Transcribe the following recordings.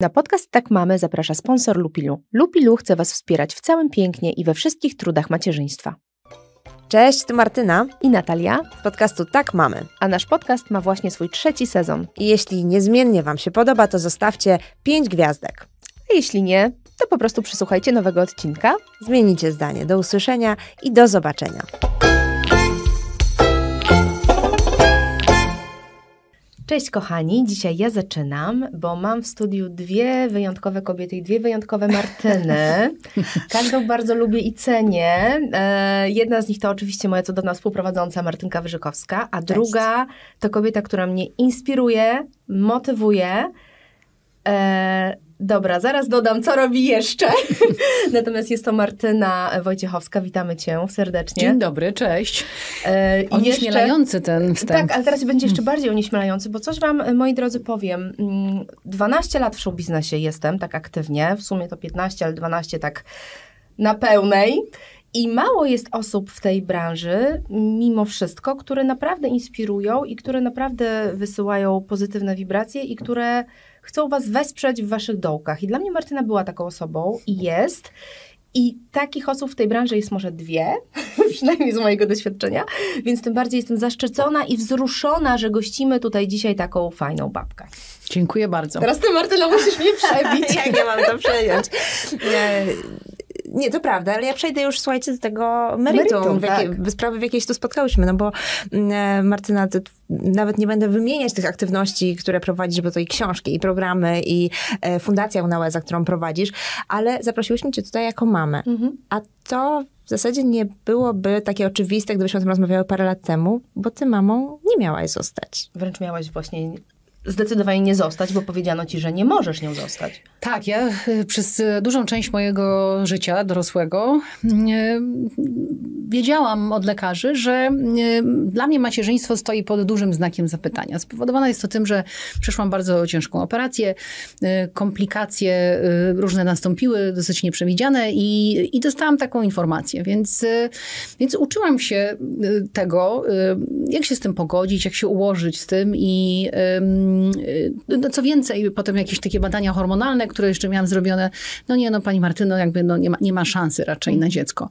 Na podcast Tak Mamy zaprasza sponsor Lupilu. Lupilu chce Was wspierać w całym pięknie i we wszystkich trudach macierzyństwa. Cześć, tu Martyna i Natalia z podcastu Tak Mamy. A nasz podcast ma właśnie swój trzeci sezon. I jeśli niezmiennie Wam się podoba, to zostawcie 5 gwiazdek. A jeśli nie, to po prostu przysłuchajcie nowego odcinka. Zmienicie zdanie. Do usłyszenia i do zobaczenia. Cześć kochani, dzisiaj ja zaczynam, bo mam w studiu dwie wyjątkowe kobiety i dwie wyjątkowe Martyny. Każdą bardzo lubię i cenię. E, jedna z nich to oczywiście moja cudowna współprowadząca Martynka Wyżykowska, a Cześć. druga to kobieta, która mnie inspiruje, motywuje e, Dobra, zaraz dodam, co robi jeszcze. Natomiast jest to Martyna Wojciechowska. Witamy cię serdecznie. Dzień dobry, cześć. E, onieśmielający jeszcze, ten wstęp. Tak, ale teraz będzie jeszcze hmm. bardziej onieśmielający, bo coś wam, moi drodzy, powiem. 12 mm, lat w showbiznesie jestem, tak aktywnie. W sumie to 15, ale 12 tak na pełnej. I mało jest osób w tej branży, mimo wszystko, które naprawdę inspirują i które naprawdę wysyłają pozytywne wibracje i które chcą was wesprzeć w waszych dołkach. I dla mnie Martyna była taką osobą i jest. I takich osób w tej branży jest może dwie, przynajmniej z mojego doświadczenia, więc tym bardziej jestem zaszczycona i wzruszona, że gościmy tutaj dzisiaj taką fajną babkę. Dziękuję bardzo. Teraz ty, Martyna, musisz mnie przebić. Jak ja mam to przejąć? nie, to prawda, ale ja przejdę już, słuchajcie, do tego meritum, meritum w jakiej, tak. sprawy, w jakiej się tu spotkałyśmy, no bo mm, e, Martyna, nawet nie będę wymieniać tych aktywności, które prowadzisz, bo to i książki, i programy, i e, fundacja UNAUEZA, którą prowadzisz, ale zaprosiłyśmy cię tutaj jako mamę. Mhm. A to w zasadzie nie byłoby takie oczywiste, gdybyśmy o tym rozmawiały parę lat temu, bo ty mamą nie miałaś zostać. Wręcz miałaś właśnie zdecydowanie nie zostać, bo powiedziano ci, że nie możesz nią zostać. Tak, ja y, przez y, dużą część mojego życia dorosłego y, wiedziałam od lekarzy, że dla mnie macierzyństwo stoi pod dużym znakiem zapytania. Spowodowane jest to tym, że przeszłam bardzo ciężką operację, komplikacje różne nastąpiły, dosyć nieprzewidziane i, i dostałam taką informację, więc, więc uczyłam się tego, jak się z tym pogodzić, jak się ułożyć z tym i Y, no co więcej, potem jakieś takie badania hormonalne, które jeszcze miałam zrobione, no nie, no pani Martyno, jakby no nie, ma, nie ma szansy raczej na dziecko.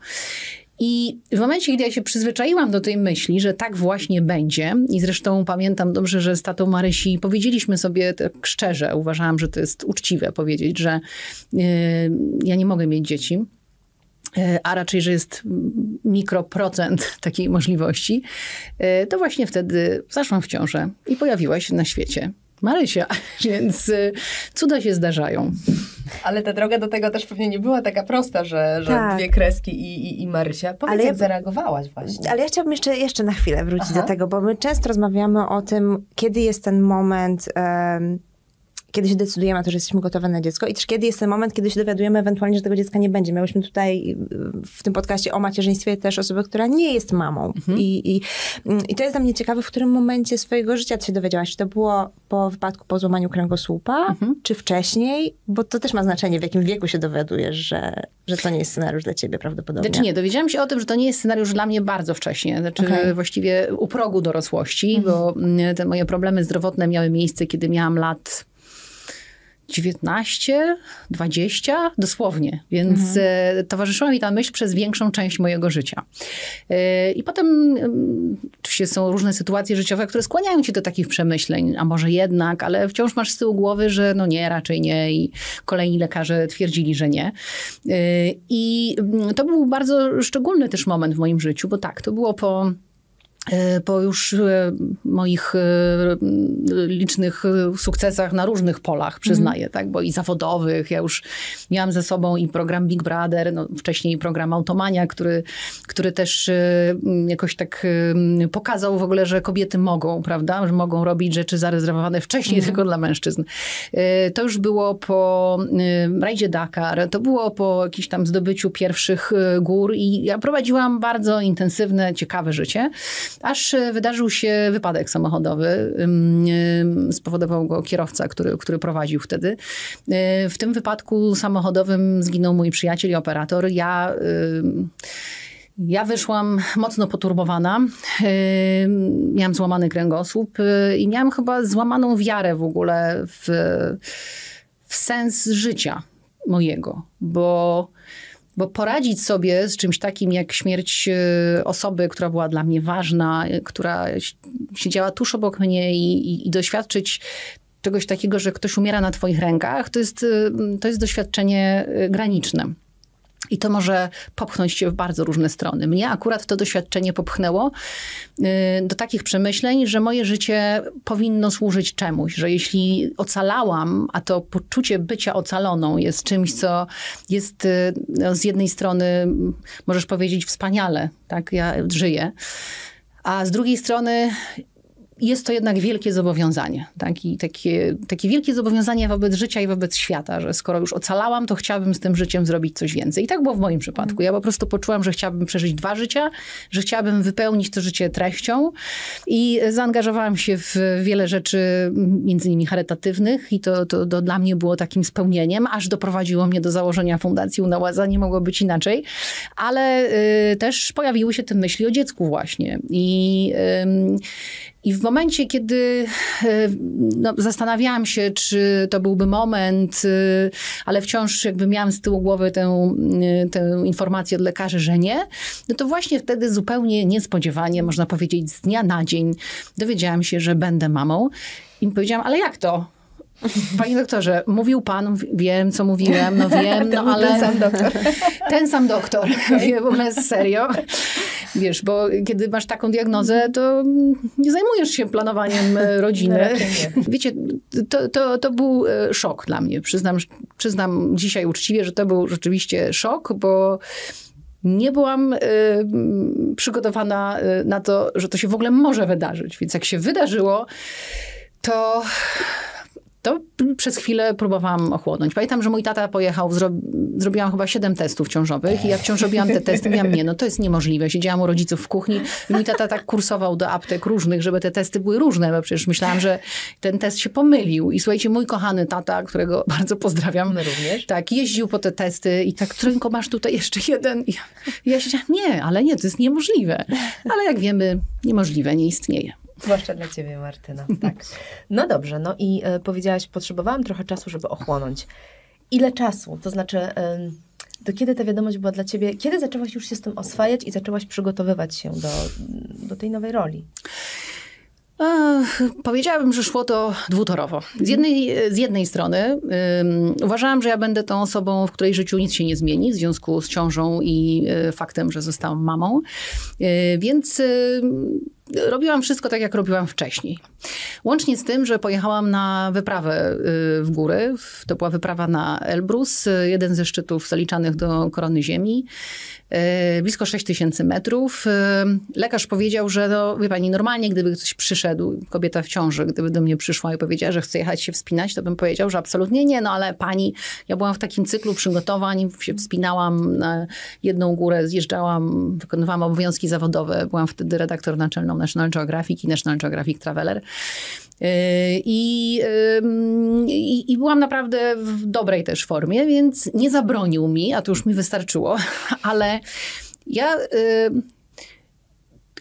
I w momencie, gdy ja się przyzwyczaiłam do tej myśli, że tak właśnie będzie, i zresztą pamiętam dobrze, że z tatą Marysi powiedzieliśmy sobie tak szczerze, uważałam, że to jest uczciwe powiedzieć, że yy, ja nie mogę mieć dzieci E, a raczej, że jest mikroprocent takiej możliwości, e, to właśnie wtedy zaszłam w ciążę i pojawiła się na świecie Marysia, więc e, cuda się zdarzają. Ale ta droga do tego też pewnie nie była taka prosta, że, że tak. dwie kreski i, i, i Marysia. Powiedz, ale jak ja, zareagowałaś właśnie. Ale ja chciałabym jeszcze, jeszcze na chwilę wrócić Aha. do tego, bo my często rozmawiamy o tym, kiedy jest ten moment um, kiedy się decydujemy na to, że jesteśmy gotowe na dziecko i też kiedy jest ten moment, kiedy się dowiadujemy ewentualnie, że tego dziecka nie będzie. Miałyśmy tutaj y, w tym podcaście o macierzyństwie też osobę, która nie jest mamą. Mhm. I, i, mm, I to jest dla mnie ciekawe, w którym momencie swojego życia ty się dowiedziałaś. Czy to było po wypadku, po złamaniu kręgosłupa, mhm. czy wcześniej? Bo to też ma znaczenie, w jakim wieku się dowiadujesz, że, że to nie jest scenariusz dla ciebie prawdopodobnie. Znaczy nie, dowiedziałam się o tym, że to nie jest scenariusz dla mnie bardzo wcześnie. Znaczy okay. właściwie u progu dorosłości, mhm. bo mm, te moje problemy zdrowotne miały miejsce, kiedy miałam lat 19, 20 dosłownie, więc mhm. E, towarzyszyła mi ta myśl przez większą część mojego życia. E, I potem oczywiście są różne sytuacje życiowe, które skłaniają cię do takich przemyśleń, a może jednak, ale wciąż masz z tyłu głowy, że no nie, raczej nie i kolejni lekarze twierdzili, że nie. E, I to był bardzo szczególny też moment w moim życiu, bo tak, to było po E, po już e, moich e, licznych sukcesach na różnych polach, mhm. przyznaję, mm. tak, bo i zawodowych, ja już miałam ze sobą i program Big Brother, no, wcześniej program Automania, który, który też jakoś tak pokazał w ogóle, że kobiety mogą, prawda, że mogą robić rzeczy zarezerwowane wcześniej mm. tylko dla mężczyzn. To już było po rajdzie Dakar, to było po jakiś tam zdobyciu pierwszych gór i ja prowadziłam bardzo intensywne, ciekawe życie aż e, wydarzył się wypadek samochodowy. Spowodował go kierowca, który, który prowadził wtedy. E, w tym wypadku samochodowym zginął mój przyjaciel i operator. Ja... Ja wyszłam mocno poturbowana. E, miałam złamany kręgosłup i miałam chyba złamaną wiarę w ogóle w, w sens życia mojego, bo bo poradzić sobie z czymś takim jak śmierć e, osoby, która była dla mnie ważna, e, która siedziała tuż obok mnie i, i, i doświadczyć czegoś takiego, że ktoś umiera na twoich rękach, to jest, e, to jest doświadczenie graniczne. I to może popchnąć się w bardzo różne strony. Mnie akurat to doświadczenie popchnęło y, do takich przemyśleń, że moje życie powinno służyć czemuś, że jeśli ocalałam, a to poczucie bycia ocaloną jest czymś, co jest y, no, z jednej strony, możesz powiedzieć, wspaniale, tak, ja żyję. A z drugiej strony jest to jednak wielkie zobowiązanie. Tak? I takie, takie wielkie zobowiązanie wobec życia i wobec świata, że skoro już ocalałam, to chciałabym z tym życiem zrobić coś więcej. I tak było w moim przypadku. Ja po prostu poczułam, że chciałabym przeżyć dwa życia, że chciałabym wypełnić to życie treścią i zaangażowałam się w wiele rzeczy, między innymi charytatywnych i to, to, to dla mnie było takim spełnieniem, aż doprowadziło mnie do założenia Fundacji Unałaza, nie mogło być inaczej. Ale y, też pojawiły się te myśli o dziecku właśnie i... Y, i w momencie, kiedy e, no, zastanawiałam się, czy to byłby moment, e, ale wciąż jakby miałam z tyłu głowy tę, e, tę informację od lekarzy, że nie, no to właśnie wtedy zupełnie niespodziewanie, można powiedzieć z dnia na dzień, dowiedziałam się, że będę mamą. I powiedziałam, ale jak to? Panie doktorze, mówił pan, wiem co mówiłem, no wiem, no ale... Ten sam doktor. Ten sam doktor, okay. serio. Wiesz, bo kiedy masz taką diagnozę, to nie zajmujesz się planowaniem e, rodziny. Wiecie, to, to, to był e, szok dla mnie. Przyznam, przyznam dzisiaj uczciwie, że to był rzeczywiście szok, bo nie byłam e, przygotowana na to, że to się w ogóle może wydarzyć. Więc jak się wydarzyło, to to przez chwilę próbowałam ochłonąć. Pamiętam, że mój tata pojechał, zro... zrobiłam chyba siedem testów ciążowych i jak wciąż robiłam te testy, miałam, nie, no to jest niemożliwe. Siedziałam u rodziców w kuchni i mój tata tak kursował do aptek różnych, żeby te testy były różne, bo przecież myślałam, że ten test się pomylił. I słuchajcie, mój kochany tata, którego bardzo pozdrawiam. My no również. Tak, jeździł po te testy i tak, trójko, masz tutaj jeszcze jeden. I ja, ja siedziałam, nie, ale nie, to jest niemożliwe. Ale jak wiemy, niemożliwe nie istnieje. Zwłaszcza dla ciebie, Martyna. Tak. No dobrze, no i y, powiedziałaś, potrzebowałam trochę czasu, żeby ochłonąć. Ile czasu? To znaczy, y, do kiedy ta wiadomość była dla ciebie? Kiedy zaczęłaś już się z tym oswajać i zaczęłaś przygotowywać się do, do tej nowej roli? Powiedziałabym, że szło to dwutorowo. Z jednej, z jednej strony um, uważałam, że ja będę tą osobą, w której życiu nic się nie zmieni w związku z ciążą i y, faktem, że zostałam mamą. Y, więc y, robiłam wszystko tak, jak robiłam wcześniej. Łącznie z tym, że pojechałam na wyprawę y, w góry. To była wyprawa na Elbrus, y, jeden ze szczytów zaliczanych do korony ziemi. Y, blisko 6 tysięcy metrów. Y, lekarz powiedział, że no, wie pani, normalnie gdyby ktoś przyszedł, kobieta w ciąży, gdyby do mnie przyszła i powiedziała, że chce jechać się wspinać, to bym powiedział, że absolutnie nie, no ale pani, ja byłam w takim cyklu przygotowań, się wspinałam na jedną górę, zjeżdżałam, wykonywałam obowiązki zawodowe, byłam wtedy redaktor naczelną National Geographic i National Geographic Traveler. I, i, I, byłam naprawdę w dobrej też formie, więc nie zabronił mi, a to już mi wystarczyło, ale ja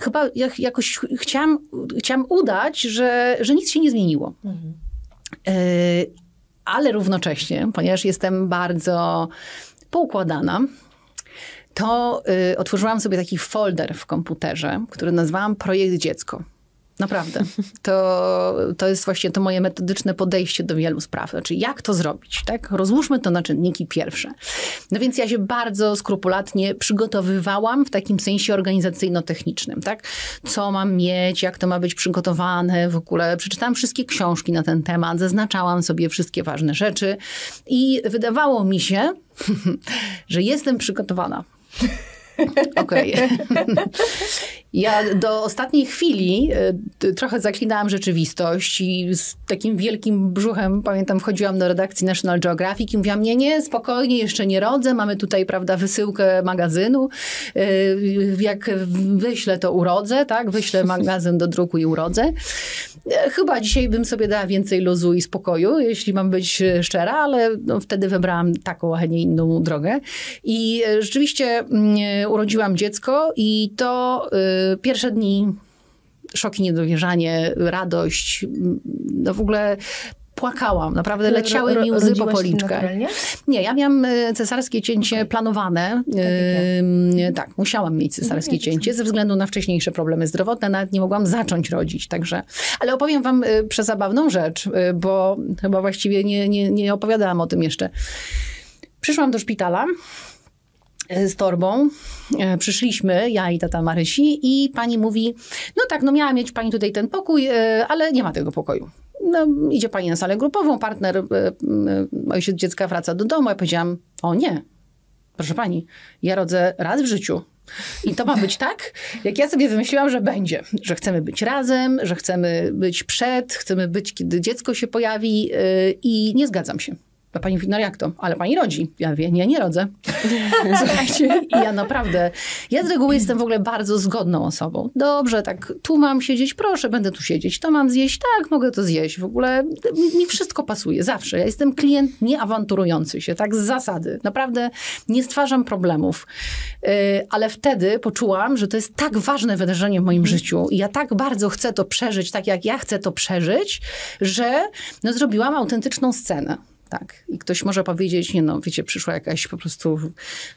chyba jakoś chciałam, chciałam udać, że, że nic się nie zmieniło. Mhm. E, ale równocześnie, ponieważ jestem bardzo poukładana, to y, otworzyłam sobie taki folder w komputerze, który nazwałam Projekt Dziecko. Naprawdę. To, to jest właśnie to moje metodyczne podejście do wielu spraw. Znaczy, jak to zrobić? Tak? Rozłóżmy to na czynniki pierwsze. No więc ja się bardzo skrupulatnie przygotowywałam w takim sensie organizacyjno-technicznym. Tak? Co mam mieć, jak to ma być przygotowane w ogóle. Przeczytałam wszystkie książki na ten temat, zaznaczałam sobie wszystkie ważne rzeczy i wydawało mi się, że jestem przygotowana. Okej. Okay. Ja do ostatniej chwili y, trochę zaklinałam rzeczywistość i z takim wielkim brzuchem, pamiętam, wchodziłam do redakcji National Geographic i mówiłam, nie, nie, spokojnie, jeszcze nie rodzę, mamy tutaj, prawda, wysyłkę magazynu, y, jak wyślę, to urodzę, tak, wyślę magazyn do druku i urodzę. Y, chyba dzisiaj bym sobie dała więcej luzu i spokoju, jeśli mam być szczera, ale no, wtedy wybrałam taką, a nie inną drogę. I rzeczywiście mm, urodziłam dziecko i to Pierwsze dni szoki, niedowierzanie, radość, no w ogóle płakałam, naprawdę leciały mi łzy po policzkach. Nie, ja miałam e, cesarskie cięcie okay. planowane. E, tak, tak, tak. Mm, tak, musiałam mieć no cesarskie cięcie ze względu na wcześniejsze problemy zdrowotne, nawet nie mogłam zacząć rodzić, także. Ale opowiem wam e, przezabawną rzecz, bo chyba właściwie nie, nie, nie opowiadałam o tym jeszcze. Przyszłam do szpitala, E, z torbą. E, przyszliśmy, ja i tata Marysi, i pani mówi: No tak, no miała mieć pani tutaj ten pokój, e, ale nie ma tego pokoju. No, idzie pani na salę grupową, partner, ojciec dziecka wraca do domu. Ja powiedziałam: O nie, proszę pani, ja rodzę raz w życiu. I to ma być tak, jak ja sobie wymyśliłam, że będzie. Że chcemy być razem, że chcemy być przed, chcemy być, kiedy dziecko się pojawi, i nie zgadzam się pani mówi, no jak to? Ale pani rodzi. Ja mówię, nie, nie rodzę. Słuchajcie, i ja naprawdę, ja z reguły jestem w ogóle bardzo zgodną osobą. Dobrze, tak, tu mam siedzieć, proszę, będę tu siedzieć. To mam zjeść, tak, mogę to zjeść. W ogóle mi, wszystko pasuje, zawsze. Ja jestem klient nieawanturujący się, tak, z zasady. Naprawdę nie stwarzam problemów. Y, ale wtedy poczułam, że to jest tak ważne wydarzenie w moim mhm. życiu i ja tak bardzo chcę to przeżyć, tak jak ja chcę to przeżyć, że no, zrobiłam autentyczną scenę. Tak. I ktoś może powiedzieć, nie no, wiecie, przyszła jakaś po prostu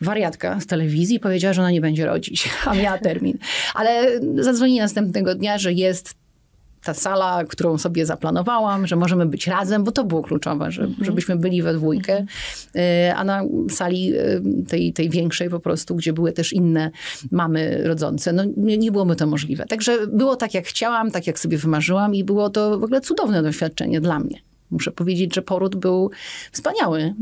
wariatka z telewizji i powiedziała, że ona nie będzie rodzić, a miała termin. Ale zadzwoni następnego dnia, że jest ta sala, którą sobie zaplanowałam, że możemy być razem, bo to było kluczowe, że, mhm. żebyśmy byli we dwójkę, mhm. y, a na sali y, tej, tej większej po prostu, gdzie były też inne mamy rodzące, no nie, nie byłoby to możliwe. Także było tak, jak chciałam, tak jak sobie wymarzyłam i było to w ogóle cudowne doświadczenie dla mnie. Muszę powiedzieć, że poród był wspaniały.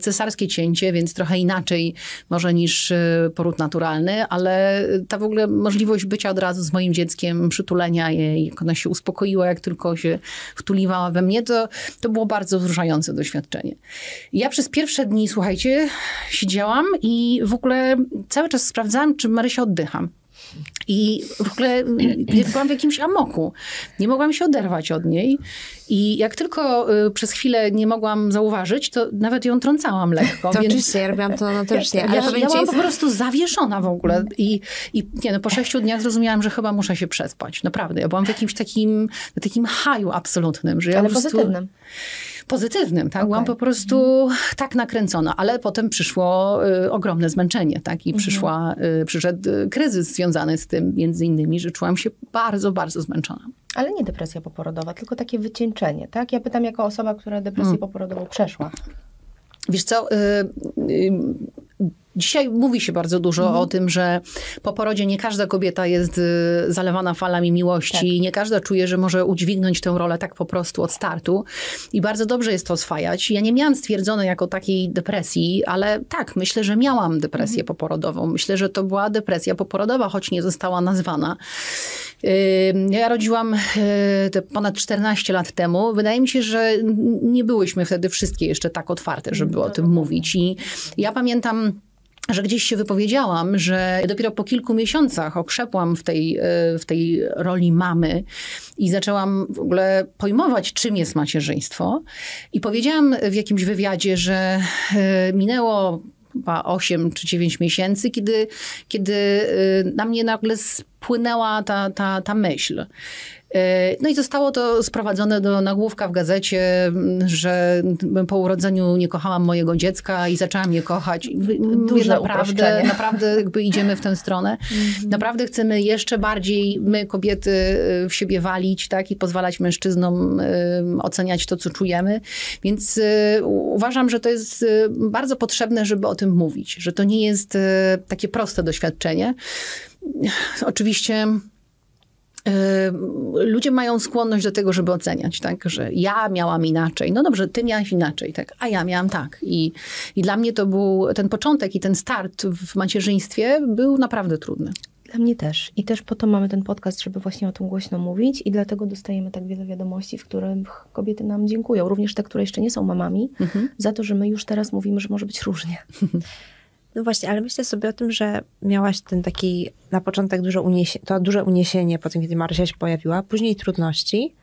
Cesarskie cięcie, więc trochę inaczej może niż e, poród naturalny, ale ta w ogóle możliwość bycia od razu z moim dzieckiem, przytulenia jej, jak ona się uspokoiła, jak tylko się wtuliwała we mnie, to, to było bardzo wzruszające doświadczenie. Ja przez pierwsze dni, słuchajcie, siedziałam i w ogóle cały czas sprawdzałam, czy Marysia oddycha. I w ogóle mm, byłam w jakimś amoku. Nie mogłam się oderwać od niej. I jak tylko y, przez chwilę nie mogłam zauważyć, to nawet ją trącałam lekko. To więc... oczywiście, ja robiłam to notorycznie. Ale ja, ja byłam jest... po prostu zawieszona w ogóle. I, i nie, no, po sześciu dniach zrozumiałam, że chyba muszę się przespać. Naprawdę. Ja byłam w jakimś takim, takim haju absolutnym. Że ja ale prostu... pozytywnym pozytywnym, tak? Okay. Byłam po prostu mm. tak nakręcona, ale potem przyszło y, ogromne zmęczenie, tak? I mm. przyszła, y, przyszedł y, kryzys związany z tym, między innymi, że czułam się bardzo, bardzo zmęczona. Ale nie depresja poporodowa, tylko takie wycieńczenie, tak? Ja pytam jako osoba, która depresję mm. poporodową przeszła. Wiesz co, y, y Dzisiaj mówi się bardzo dużo mhm. o tym, że po porodzie nie każda kobieta jest y, zalewana falami miłości, tak. nie każda czuje, że może udźwignąć tę rolę tak po prostu od startu i bardzo dobrze jest to oswajać. Ja nie miałam stwierdzonej jako takiej depresji, ale tak, myślę, że miałam depresję mhm. poporodową. Myślę, że to była depresja poporodowa, choć nie została nazwana. Ja rodziłam y, ponad 14 lat temu. Wydaje mi się, że nie byłyśmy wtedy wszystkie jeszcze tak otwarte, żeby mhm, o tym mówić. I ja pamiętam że gdzieś się wypowiedziałam, że dopiero po kilku miesiącach okrzepłam w tej, e, w tej roli mamy i zaczęłam w ogóle pojmować, czym jest macierzyństwo. I powiedziałam w jakimś wywiadzie, że e, minęło chyba 8 czy 9 miesięcy, kiedy, kiedy e, na mnie nagle spłynęła ta, ta, ta myśl. No i zostało to sprowadzone do nagłówka w gazecie, że po urodzeniu nie kochałam mojego dziecka i zaczęłam je kochać. Duże naprawdę, naprawdę jakby idziemy w tę stronę. Mhm. Naprawdę chcemy jeszcze bardziej my, kobiety, w siebie walić tak? i pozwalać mężczyznom oceniać to, co czujemy. Więc y, uważam, że to jest y, bardzo potrzebne, żeby o tym mówić, że to nie jest y, takie proste doświadczenie. Oczywiście ludzie mają skłonność do tego, żeby oceniać, tak, że ja miałam inaczej, no dobrze, ty miałaś inaczej, tak, a ja miałam tak. I, I dla mnie to był ten początek i ten start w macierzyństwie był naprawdę trudny. Dla mnie też. I też po to mamy ten podcast, żeby właśnie o tym głośno mówić i dlatego dostajemy tak wiele wiadomości, w których kobiety nam dziękują, również te, które jeszcze nie są mamami, mhm. za to, że my już teraz mówimy, że może być różnie. No właśnie, ale myślę sobie o tym, że miałaś ten taki na początek dużo to duże uniesienie po tym, kiedy Marysia się pojawiła, później trudności,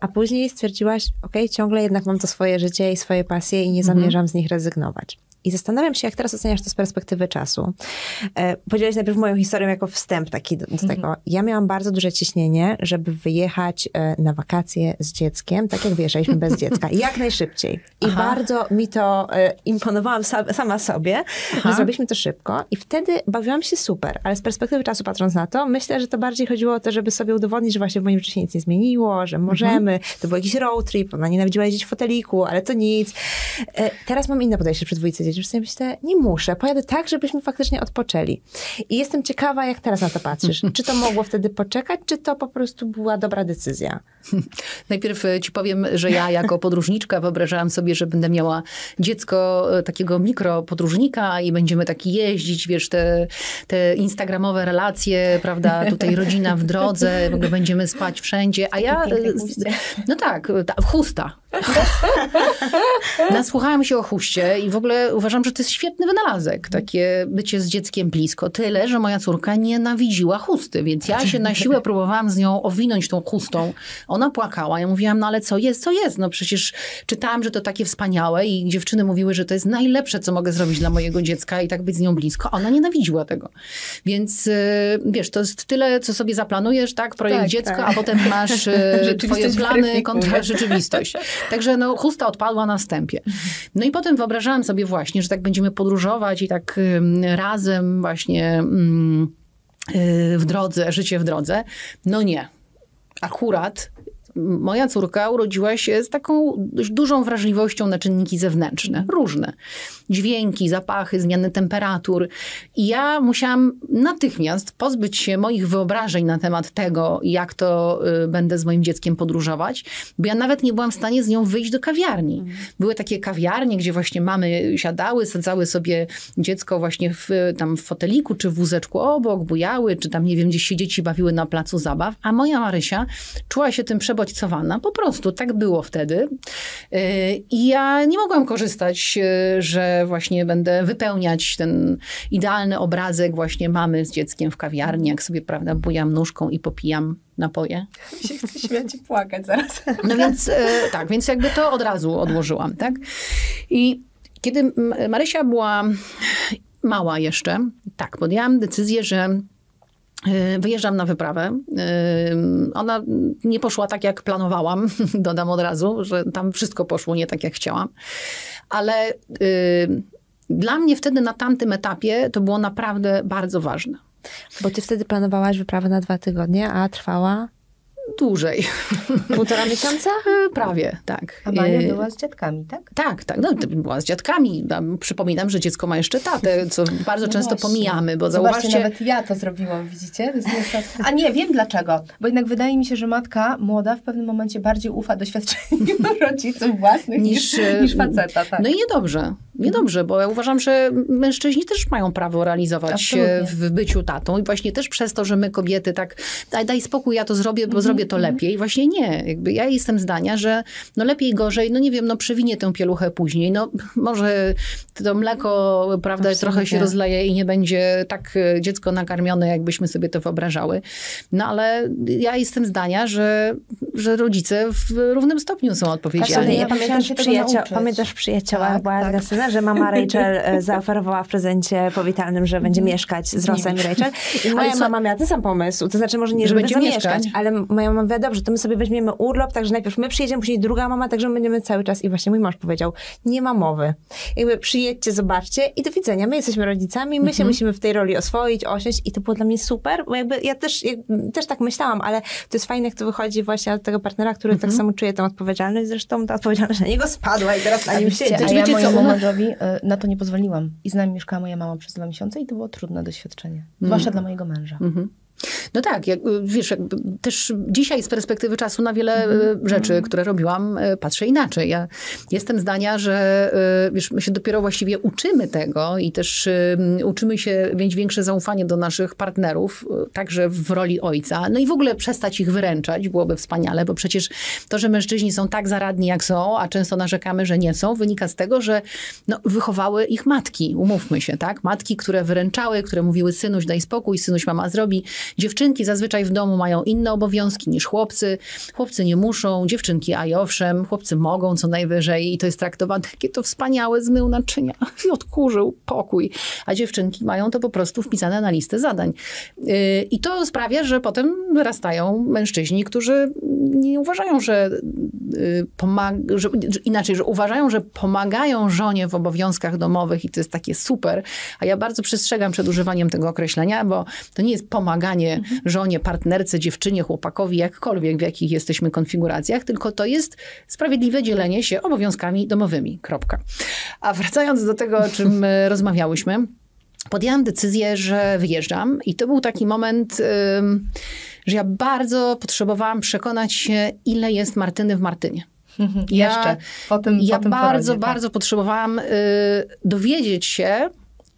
a później stwierdziłaś, ok, ciągle jednak mam to swoje życie i swoje pasje i nie mhm. zamierzam mm-hmm. z nich rezygnować. I zastanawiam się, jak teraz oceniasz to z perspektywy czasu. E, podzieliłeś najpierw moją historią jako wstęp taki do, do mhm. tego. Ja miałam bardzo duże ciśnienie, żeby wyjechać e, na wakacje z dzieckiem, tak jak wyjeżdżaliśmy bez dziecka, jak najszybciej. I Aha. bardzo mi to e, imponowałam sama sobie, że zrobiliśmy to szybko i wtedy bawiłam się super, ale z perspektywy czasu patrząc na to, myślę, że to bardziej chodziło o to, żeby sobie udowodnić, że właśnie w moim życiu się nic nie zmieniło, że mhm. możemy. Mhm. To był jakiś road trip, ona nienawidziła jeździć w foteliku, ale to nic. teraz mam inne podejście przy dwójce powiedzieć. Już sobie myślę, nie muszę, pojadę tak, żebyśmy faktycznie odpoczęli. I jestem ciekawa, jak teraz na to patrzysz. Czy to mogło wtedy poczekać, czy to po prostu była dobra decyzja? Najpierw e, ci powiem, że ja jako podróżniczka wyobrażałam sobie, że będę miała dziecko e, takiego mikropodróżnika i będziemy taki jeździć, wiesz, te, te instagramowe relacje, prawda, tutaj rodzina w drodze, w ogóle będziemy spać wszędzie, a ja... E, no tak, ta, chusta. Nasłuchałam się o chustie i w ogóle uważam, że to jest świetny wynalazek, takie bycie z dzieckiem blisko. Tyle, że moja córka nienawidziła chusty, więc ja się na siłę próbowałam z nią owinąć tą chustą. Ona płakała. Ja mówiłam, no ale co jest, co jest? No przecież czytałam, że to takie wspaniałe i dziewczyny mówiły, że to jest najlepsze, co mogę zrobić dla mojego dziecka i tak być z nią blisko. Ona nienawidziła tego. Więc y, wiesz, to jest tyle, co sobie zaplanujesz, tak? Projekt tak, dziecka, tak. a potem masz y, twoje plany kontra rzeczywistość. Także no, chusta odpadła na wstępie. No i potem wyobrażałam sobie właśnie, właśnie, że tak będziemy podróżować i tak razem właśnie y, w drodze, życie w drodze. No nie. Akurat Moja córka urodziła się z taką dużą wrażliwością na czynniki zewnętrzne, różne. Dźwięki, zapachy, zmiany temperatur. I ja musiałam natychmiast pozbyć się moich wyobrażeń na temat tego, jak to y, będę z moim dzieckiem podróżować, bo ja nawet nie byłam w stanie z nią wyjść do kawiarni. Mhm. Były takie kawiarnie, gdzie właśnie mamy siadały, sadzały sobie dziecko właśnie w, tam w foteliku czy w wózeczku obok, bujały, czy tam nie wiem, gdzieś się dzieci bawiły na placu zabaw, a moja Marysia czuła się tym przebo bodźcowana. Po prostu tak było wtedy. Y, I ja nie mogłam korzystać, y, że właśnie będę wypełniać ten idealny obrazek właśnie mamy z dzieckiem w kawiarni, jak sobie, prawda, bujam nóżką i popijam napoje. Mi się chce śmiać i płakać zaraz. No więc y, tak, więc jakby to od razu odłożyłam, tak? I kiedy Marysia była mała jeszcze, tak, podjęłam decyzję, że Y, wyjeżdżam na wyprawę. Y, ona nie poszła tak, jak planowałam, dodam od razu, że tam wszystko poszło nie tak, jak chciałam. Ale y, dla mnie wtedy na tamtym etapie to było naprawdę bardzo ważne. Bo ty wtedy planowałaś wyprawę na dwa tygodnie, a trwała dłużej. Półtora miesiąca? E, prawie, tak. A Mania e, była z dziadkami, tak? Tak, tak. No, była z dziadkami. Przypominam, że dziecko ma jeszcze tatę, co bardzo no często właśnie. pomijamy, bo zauważcie... nawet ja to zrobiłam, widzicie? A nie, wiem dlaczego. Bo jednak wydaje mi się, że matka młoda w pewnym momencie bardziej ufa doświadczeniu rodziców własnych niż, niż, e, niż faceta. Tak. No i niedobrze. Niedobrze, bo ja uważam, że mężczyźni też mają prawo realizować Absolutnie. w byciu tatą i właśnie też przez to, że my kobiety tak daj, daj spokój, ja to zrobię, bo mm zrobię to mhm. lepiej. Właśnie nie. Jakby ja jestem zdania, że no lepiej, gorzej, no nie wiem, no przewinie tę pieluchę później. No może to mleko, prawda, Absolutnie. trochę się rozleje i nie będzie tak e, dziecko nakarmione, jakbyśmy sobie to wyobrażały. No ale ja jestem zdania, że, że rodzice w równym stopniu są tak, odpowiedzialni. Ja pamiętasz, przyjacio- pamiętasz przyjaciela, tak, była tak. Syna, że mama Rachel e, zaoferowała w prezencie powitalnym, że będzie mhm. mieszkać z Rosem i Rachel. I moja mama miała ten sam pomysł, to znaczy może nie, że, że będzie mieszkać, mieszkać, ale moja Mam mówię, dobrze, to my sobie weźmiemy urlop, także najpierw my przyjedziemy, później druga mama, także my będziemy cały czas. I właśnie mój mąż powiedział, nie ma mowy. Jakby przyjedźcie, zobaczcie i do widzenia. My jesteśmy rodzicami, my mhm. się musimy w tej roli oswoić, osiąść i to było dla mnie super, bo jakby ja też, ja też tak myślałam, ale to jest fajne, jak to wychodzi właśnie od tego partnera, który tak mhm. tak samo czuje tę odpowiedzialność, zresztą ta odpowiedzialność na niego spadła i teraz na nim siedzi. A ja mojemu mężowi e, na to nie pozwoliłam i z nami mieszkała moja mama przez dwa miesiące i to było trudne doświadczenie, zwłaszcza mhm. dla mojego męża. Mhm. No tak, jak, wiesz, jak, też dzisiaj z perspektywy czasu na wiele mm. rzeczy, mhm. które robiłam, e, patrzę inaczej. Ja jestem zdania, że e, wiesz, my się dopiero właściwie uczymy tego i też uczymy się mieć większe zaufanie do naszych partnerów, także w roli ojca. No i w ogóle przestać ich wyręczać byłoby wspaniale, bo przecież to, że mężczyźni są tak zaradni, jak są, a często narzekamy, że nie są, wynika z tego, że no, wychowały ich matki, umówmy się, tak? Matki, które wyręczały, które mówiły synuś daj spokój, synuś mama zrobi, dziewczyny Dziewczynki zazwyczaj w domu mają inne obowiązki niż chłopcy. Chłopcy nie muszą, dziewczynki a owszem, chłopcy mogą co najwyżej i to jest traktowane, jakie to wspaniałe, zmył naczynia i odkurzył pokój. A dziewczynki mają to po prostu wpisane na listę zadań. Yy, I to sprawia, że potem wyrastają mężczyźni, którzy nie uważają, że, yy, pomag- że inaczej, że uważają, że pomagają żonie w obowiązkach domowych i to jest takie super. A ja bardzo przestrzegam przed używaniem tego określenia, bo to nie jest pomaganie żonie, partnerce, dziewczynie, chłopakowi, jakkolwiek w jakich jesteśmy konfiguracjach, tylko to jest sprawiedliwe dzielenie się obowiązkami domowymi. Kropka. A wracając do tego, o czym e, rozmawiałyśmy, podjęłam decyzję, że wyjeżdżam, i to był taki moment. że ja bardzo potrzebowałam przekonać się, ile jest Martyny w Martynie. Ja, Jeszcze po tym, po ja tym bardzo, tak. bardzo potrzebowałam y, dowiedzieć się,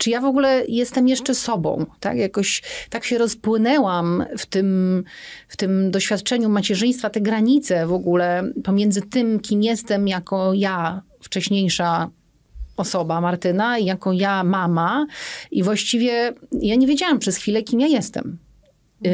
czy ja w ogóle jestem jeszcze mhm. sobą, tak? Jakoś tak się rozpłynęłam w tym, w tym doświadczeniu macierzyństwa, te granice w ogóle pomiędzy tym, kim jestem jako ja, wcześniejsza osoba, Martyna, i jako ja, mama. I właściwie ja nie wiedziałam przez chwilę, kim ja jestem. Yy,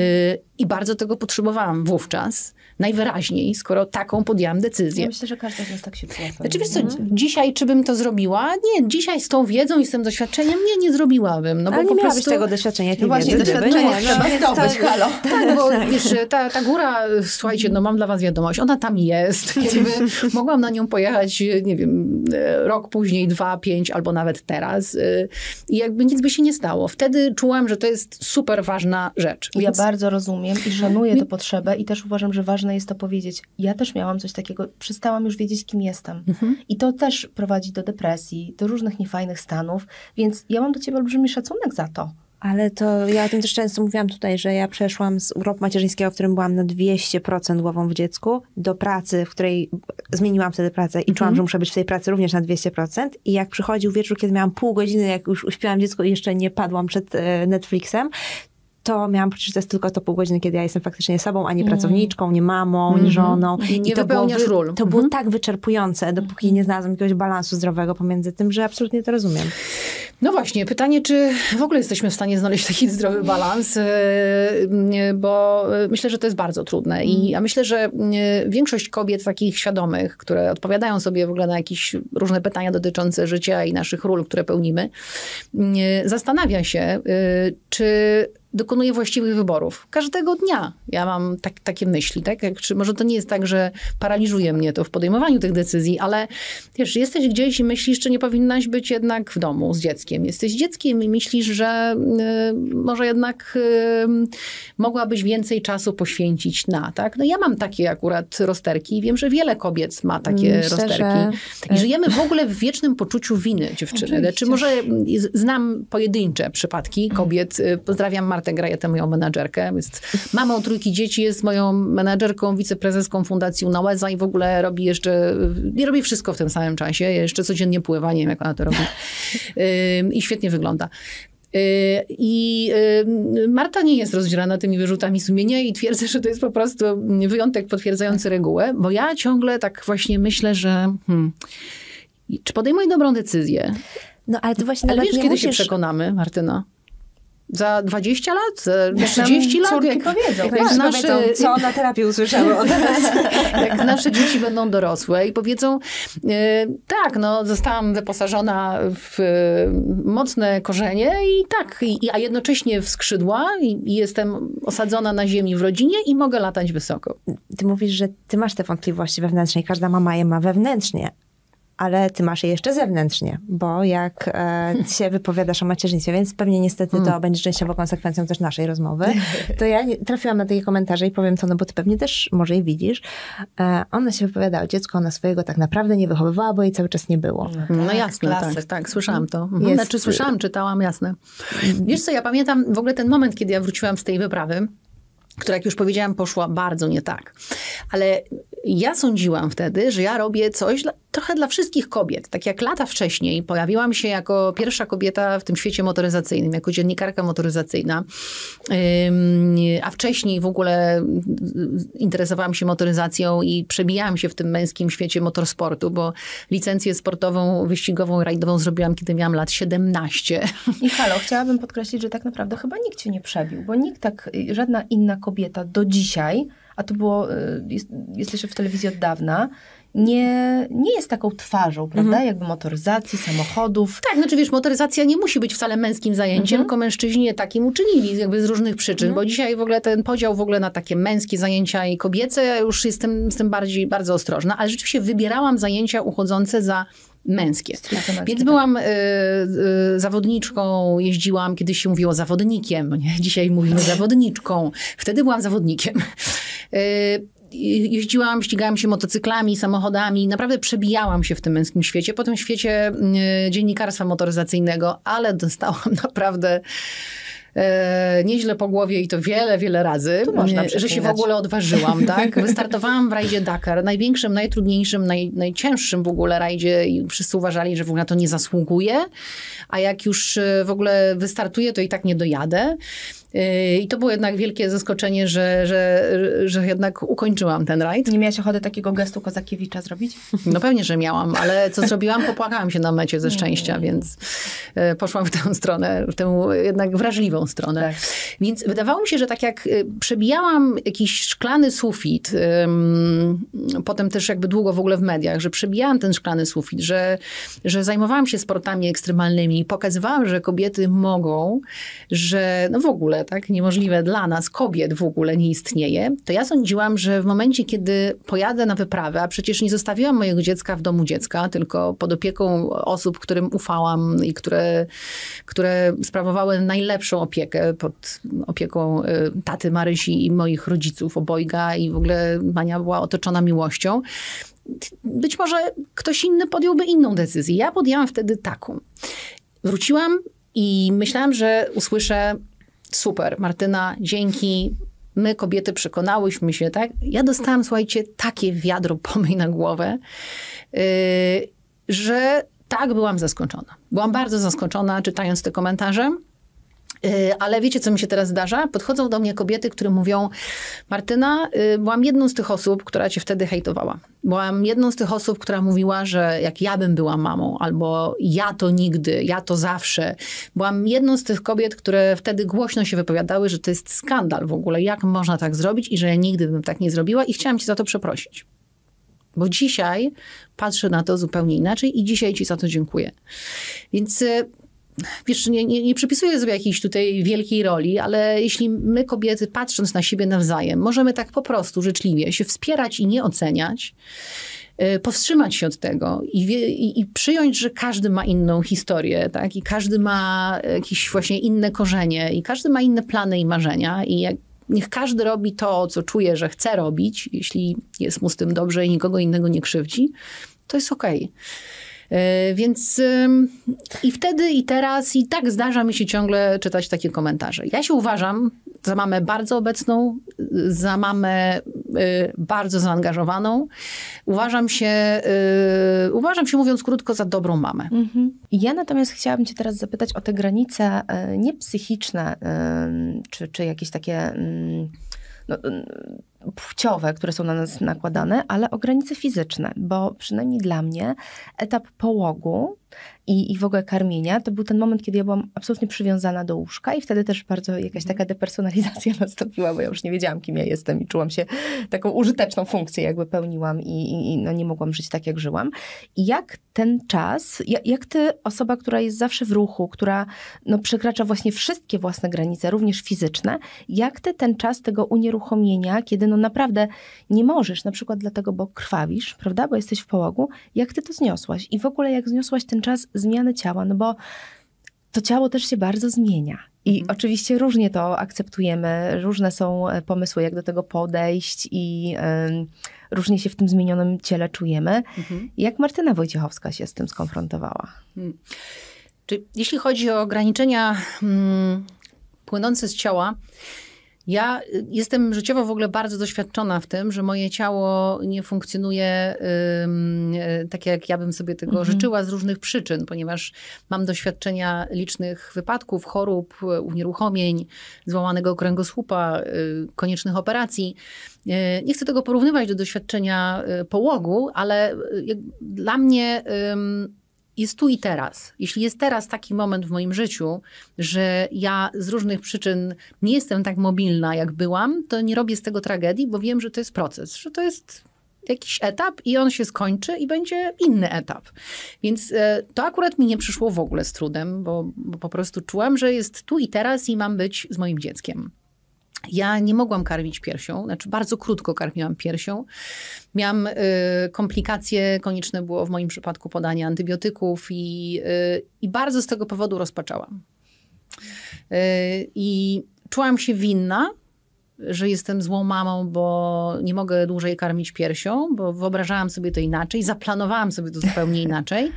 I bardzo tego potrzebowałam wówczas najwyraźniej, skoro taką podjęłam decyzję. Ja myślę, że każdy z nas tak się czuje. Znaczy wiesz co, dzisiaj czy bym to zrobiła? Nie, dzisiaj z tą wiedzą i z tym doświadczeniem nie, nie zrobiłabym. No, bo nie po miałabyś prostu... tego doświadczenia, tej no właśnie, doświadczenia trzeba zdobyć, halo. Tak, bo tak. wiesz, ta, ta góra, słuchajcie, no mam dla was wiadomość, ona tam jest. mogłam na nią pojechać, nie wiem, rok później, dwa, pięć albo nawet teraz y, i jakby nic by się nie stało. Wtedy czułam, że to jest super ważna rzecz. Więc... Ja bardzo rozumiem i szanuję tę potrzebę i też uważam, że ważne ważne jest to powiedzieć. Ja też miałam coś takiego, przestałam już wiedzieć, kim jestem. Mhm. I to też prowadzi do depresji, do różnych niefajnych stanów, więc ja mam do ciebie olbrzymi szacunek za to. Ale to ja o tym też często mówiłam tutaj, że ja przeszłam z urlopu macierzyńskiego, w którym byłam na 200% głową w dziecku, do pracy, w której zmieniłam wtedy pracę i mhm. czułam, że muszę być w tej pracy również na 200%. I jak przychodził wieczór, kiedy miałam pół godziny, jak już uśpiłam dziecko i jeszcze nie padłam przed e, Netflixem, to miałam poczucie, że to jest tylko to pół godziny, kiedy ja jestem faktycznie sobą, a nie mm. pracowniczką, nie mamą, mm. nie mhm. żoną. nie I to wypełniasz było, ról. To było mhm. tak wyczerpujące, dopóki mhm. nie znalazłam jakiegoś balansu zdrowego pomiędzy tym, że absolutnie to rozumiem. No właśnie, pytanie, czy w ogóle jesteśmy w stanie znaleźć taki zdrowy balans, e, e, bo e, myślę, że to jest bardzo trudne. I ja myślę, że większość kobiet takich świadomych, które odpowiadają sobie w ogóle na jakieś różne pytania dotyczące życia i naszych ról, które pełnimy, zastanawia się, czy dokonuje właściwych wyborów. Każdego dnia ja mam tak, takie myśli, tak? Jak, czy może to nie jest tak, że paraliżuje mnie to w podejmowaniu tych decyzji, ale wiesz, jesteś gdzieś i myślisz, czy nie powinnaś być jednak w domu z dzieckiem. Jesteś dzieckiem i myślisz, że y, może jednak y, mogłabyś więcej czasu poświęcić na, tak? No ja mam takie akurat rozterki i wiem, że wiele kobiet ma takie Myślę, rozterki. Że... I żyjemy w ogóle w wiecznym poczuciu winy dziewczyny. Oczywiście. Czy może mm, znam pojedyncze przypadki kobiet, y, pozdrawiam Martę Graję ja tę moją menadżerkę. Jest mamą trójki dzieci, jest moją menadżerką, wiceprezeską Fundacji Unałeza i w ogóle robi jeszcze, nie y, robi wszystko w tym samym czasie, jeszcze codziennie pływa, nie wiem jak ona to robi. I świetnie wygląda. Y, I Marta nie jest rozdzielana tymi wyrzutami sumienia i twierdzę, że to jest po prostu wyjątek potwierdzający regułę, bo ja ciągle tak właśnie myślę, że hmm, czy podejmuję dobrą decyzję? No ale to właśnie ale wiesz, kiedy musisz... się przekonamy, Martyna? za 20 lat, za 30 lat. Jak, powiedzą, jak, jak nasze, powiedzą, co na terapii usłyszały od nas. jak nasze dzieci będą dorosłe i powiedzą, y, tak, no zostałam wyposażona w y, mocne korzenie i tak, i, a jednocześnie w skrzydła i, i, jestem osadzona na ziemi w rodzinie i mogę latać wysoko. Ty mówisz, że ty masz te wątpliwości wewnętrzne i każda mama je ma wewnętrznie, ale ty masz je jeszcze zewnętrznie, bo jak e, się wypowiadasz o macierzyństwie, więc pewnie niestety to hmm. będzie częściowo konsekwencją też naszej rozmowy, to ja trafiłam na takie komentarze i powiem to, no bo ty pewnie też może je widzisz. E, ona się wypowiada o dziecku, ona swojego tak naprawdę nie wychowywała, bo jej cały czas nie było. No, no tak, jasne, tak, tak, słyszałam to. Mhm. Mhm. Jest... Znaczy słyszałam, czytałam, jasne. Wiesz co, ja pamiętam w ogóle ten moment, kiedy ja wróciłam z tej wyprawy, która, jak już powiedziałam, poszła bardzo nie tak. Ale ja sądziłam wtedy, że ja robię coś dla, trochę dla wszystkich kobiet. Tak jak lata wcześniej pojawiłam się jako pierwsza kobieta w tym świecie motoryzacyjnym, jako dziennikarka motoryzacyjna, a wcześniej w ogóle interesowałam się motoryzacją i przebijałam się w tym męskim świecie motorsportu, bo licencję sportową, wyścigową, rajdową zrobiłam, kiedy miałam lat 17. I halo, chciałabym podkreślić, że tak naprawdę chyba nikt cię nie przebił, bo nikt tak, y, żadna inna kobieta do dzisiaj a to było, y, jest, jesteś w telewizji od dawna, nie, nie jest taką twarzą, prawda? Mhm. Jakby motoryzacji, samochodów. Tak, znaczy wiesz, motoryzacja nie musi być wcale męskim zajęciem, mhm. tylko mężczyźni takim uczynili jakby z różnych przyczyn, mhm. bo dzisiaj w ogóle ten podział w ogóle na takie męskie zajęcia i kobiece, ja już jestem z tym bardziej, bardzo ostrożna, ale rzeczywiście wybierałam zajęcia uchodzące za męskie. męskie Więc tak. byłam y, y, zawodniczką, jeździłam, kiedyś się mówiło zawodnikiem, nie? dzisiaj mówimy zawodniczką. Wtedy byłam zawodnikiem. Y, jeździłam, ścigałam się motocyklami, samochodami, naprawdę przebijałam się w tym męskim świecie, po tym świecie y, dziennikarstwa motoryzacyjnego, ale dostałam naprawdę y, nieźle po głowie i to wiele, wiele razy, że się w ogóle odważyłam, tak? Wystartowałam w rajdzie Dakar, największym, najtrudniejszym, naj, najcięższym w ogóle rajdzie i wszyscy uważali, że w ogóle na to nie zasługuje, a jak już w ogóle wystartuję, to i tak nie dojadę. I to było jednak wielkie zaskoczenie, że, że, że jednak ukończyłam ten rajd. Nie miałaś ochoty takiego gestu Kozakiewicza zrobić? No pewnie, że miałam, ale co zrobiłam? Popłakałam się na mecie ze szczęścia, więc e, poszłam w tę stronę, w tę jednak wrażliwą stronę. Tak. Więc wydawało mi się, że tak jak e, przebijałam jakiś szklany sufit, potem też jakby długo w ogóle w mediach, że przebijałam ten szklany sufit, że, że zajmowałam się sportami ekstremalnymi, i pokazywałam, że kobiety mogą, że no w ogóle ogóle tak niemożliwe dla nas, kobiet w ogóle nie istnieje, to ja sądziłam, że w momencie, kiedy pojadę na wyprawę, a przecież nie zostawiłam mojego dziecka w domu dziecka, tylko pod opieką osób, którym ufałam i które, które sprawowały najlepszą opiekę pod opieką y, taty Marysi i moich rodziców obojga i w ogóle Mania była otoczona miłością. Być może ktoś inny podjąłby inną decyzję. Ja podjęłam wtedy taką. Wróciłam i myślałam, że usłyszę Super, Martyna, dzięki. My, kobiety, przekonałyśmy się, tak? Ja dostałam, słuchajcie, takie wiadro pomyj na głowę, yy, że tak byłam zaskoczona. Byłam bardzo zaskoczona, czytając te komentarze. Y, ale wiecie, co mi się teraz zdarza? Podchodzą do mnie kobiety, które mówią: Martyna, y, byłam jedną z tych osób, która cię wtedy hejtowała. Byłam jedną z tych osób, która mówiła, że jak ja bym była mamą, albo ja to nigdy, ja to zawsze. Byłam jedną z tych kobiet, które wtedy głośno się wypowiadały, że to jest skandal w ogóle, jak można tak zrobić i że ja nigdy bym tak nie zrobiła, i chciałam ci za to przeprosić. Bo dzisiaj patrzę na to zupełnie inaczej i dzisiaj ci za to dziękuję. Więc y, wiesz, nie, nie, nie przypisuję sobie jakiejś tutaj wielkiej roli, ale jeśli my kobiety patrząc na siebie nawzajem, możemy tak po prostu życzliwie się wspierać i nie oceniać, y, powstrzymać się od tego i, wie, i, i, przyjąć, że każdy ma inną historię, tak? I każdy ma jakieś właśnie inne korzenie i każdy ma inne plany i marzenia i jak, niech każdy robi to, co czuje, że chce robić, jeśli jest mu z tym dobrze i nikogo innego nie krzywdzi, to jest okej. Okay. E, więc i wtedy, i teraz, i tak zdarza mi się ciągle czytać takie komentarze. Ja się uważam za mamę bardzo obecną, za mamę e, bardzo zaangażowaną. Uważam się, e, uważam się mówiąc krótko, za dobrą mamę. Mhm. Ja natomiast chciałabym Cię teraz zapytać o te granice nie psychiczne, czy, czy jakieś takie mm, no, y, płciowe, które są na nas nakładane, ale o granice fizyczne, bo przynajmniej dla mnie etap połogu i, i w ogóle karmienia, to był ten moment, kiedy ja byłam absolutnie przywiązana do łóżka i wtedy też bardzo jakaś mhm. taka depersonalizacja nastąpiła, bo ja już nie wiedziałam, kim ja jestem i czułam się taką użyteczną funkcję jakby pełniłam i, i no, nie mogłam żyć tak, jak żyłam. I jak ten czas, jak, jak ty, osoba, która jest zawsze w ruchu, która no, przekracza właśnie wszystkie własne granice, również fizyczne, jak ty ten czas tego unieruchomienia, kiedy no naprawdę nie możesz, na przykład dlatego, bo krwawisz, prawda, bo jesteś w połogu, jak ty to zniosłaś i w ogóle jak zniosłaś ten czas zmiany ciała, no bo to ciało też się bardzo zmienia. I mhm. oczywiście różnie to akceptujemy, różne są e, pomysły, jak do tego podejść i y, różnie się w tym zmienionym ciele czujemy. Mhm. Jak Martyna Wojciechowska się z tym skonfrontowała? Mhm. Czy jeśli chodzi o ograniczenia mm, płynące z ciała, ja y, jestem życiowo w ogóle bardzo doświadczona w tym, że moje ciało nie funkcjonuje yy, tak, jak ja bym sobie tego mhm. życzyła z różnych przyczyn, ponieważ mam doświadczenia licznych wypadków, chorób, y, unieruchomień, złamanego kręgosłupa, yy, koniecznych operacji. Yy, nie chcę tego porównywać do doświadczenia y, połogu, ale dla mnie jest tu i teraz. Jeśli jest teraz taki moment w moim życiu, że ja z różnych przyczyn nie jestem tak mobilna, jak byłam, to nie robię z tego tragedii, bo wiem, że to jest proces, że to jest jakiś etap i on się skończy i będzie inny etap. Więc e, to akurat mi nie przyszło w ogóle z trudem, bo, bo po prostu czułam, że jest tu i teraz i mam być z moim dzieckiem. Ja nie mogłam karmić piersią, znaczy bardzo krótko karmiłam piersią. Miałam y, komplikacje, konieczne było w moim przypadku podanie antybiotyków i, y, i bardzo z tego powodu rozpaczałam. Y, I czułam się winna, że jestem złą mamą, bo nie mogę dłużej karmić piersią, bo wyobrażałam sobie to inaczej, zaplanowałam sobie to zupełnie inaczej.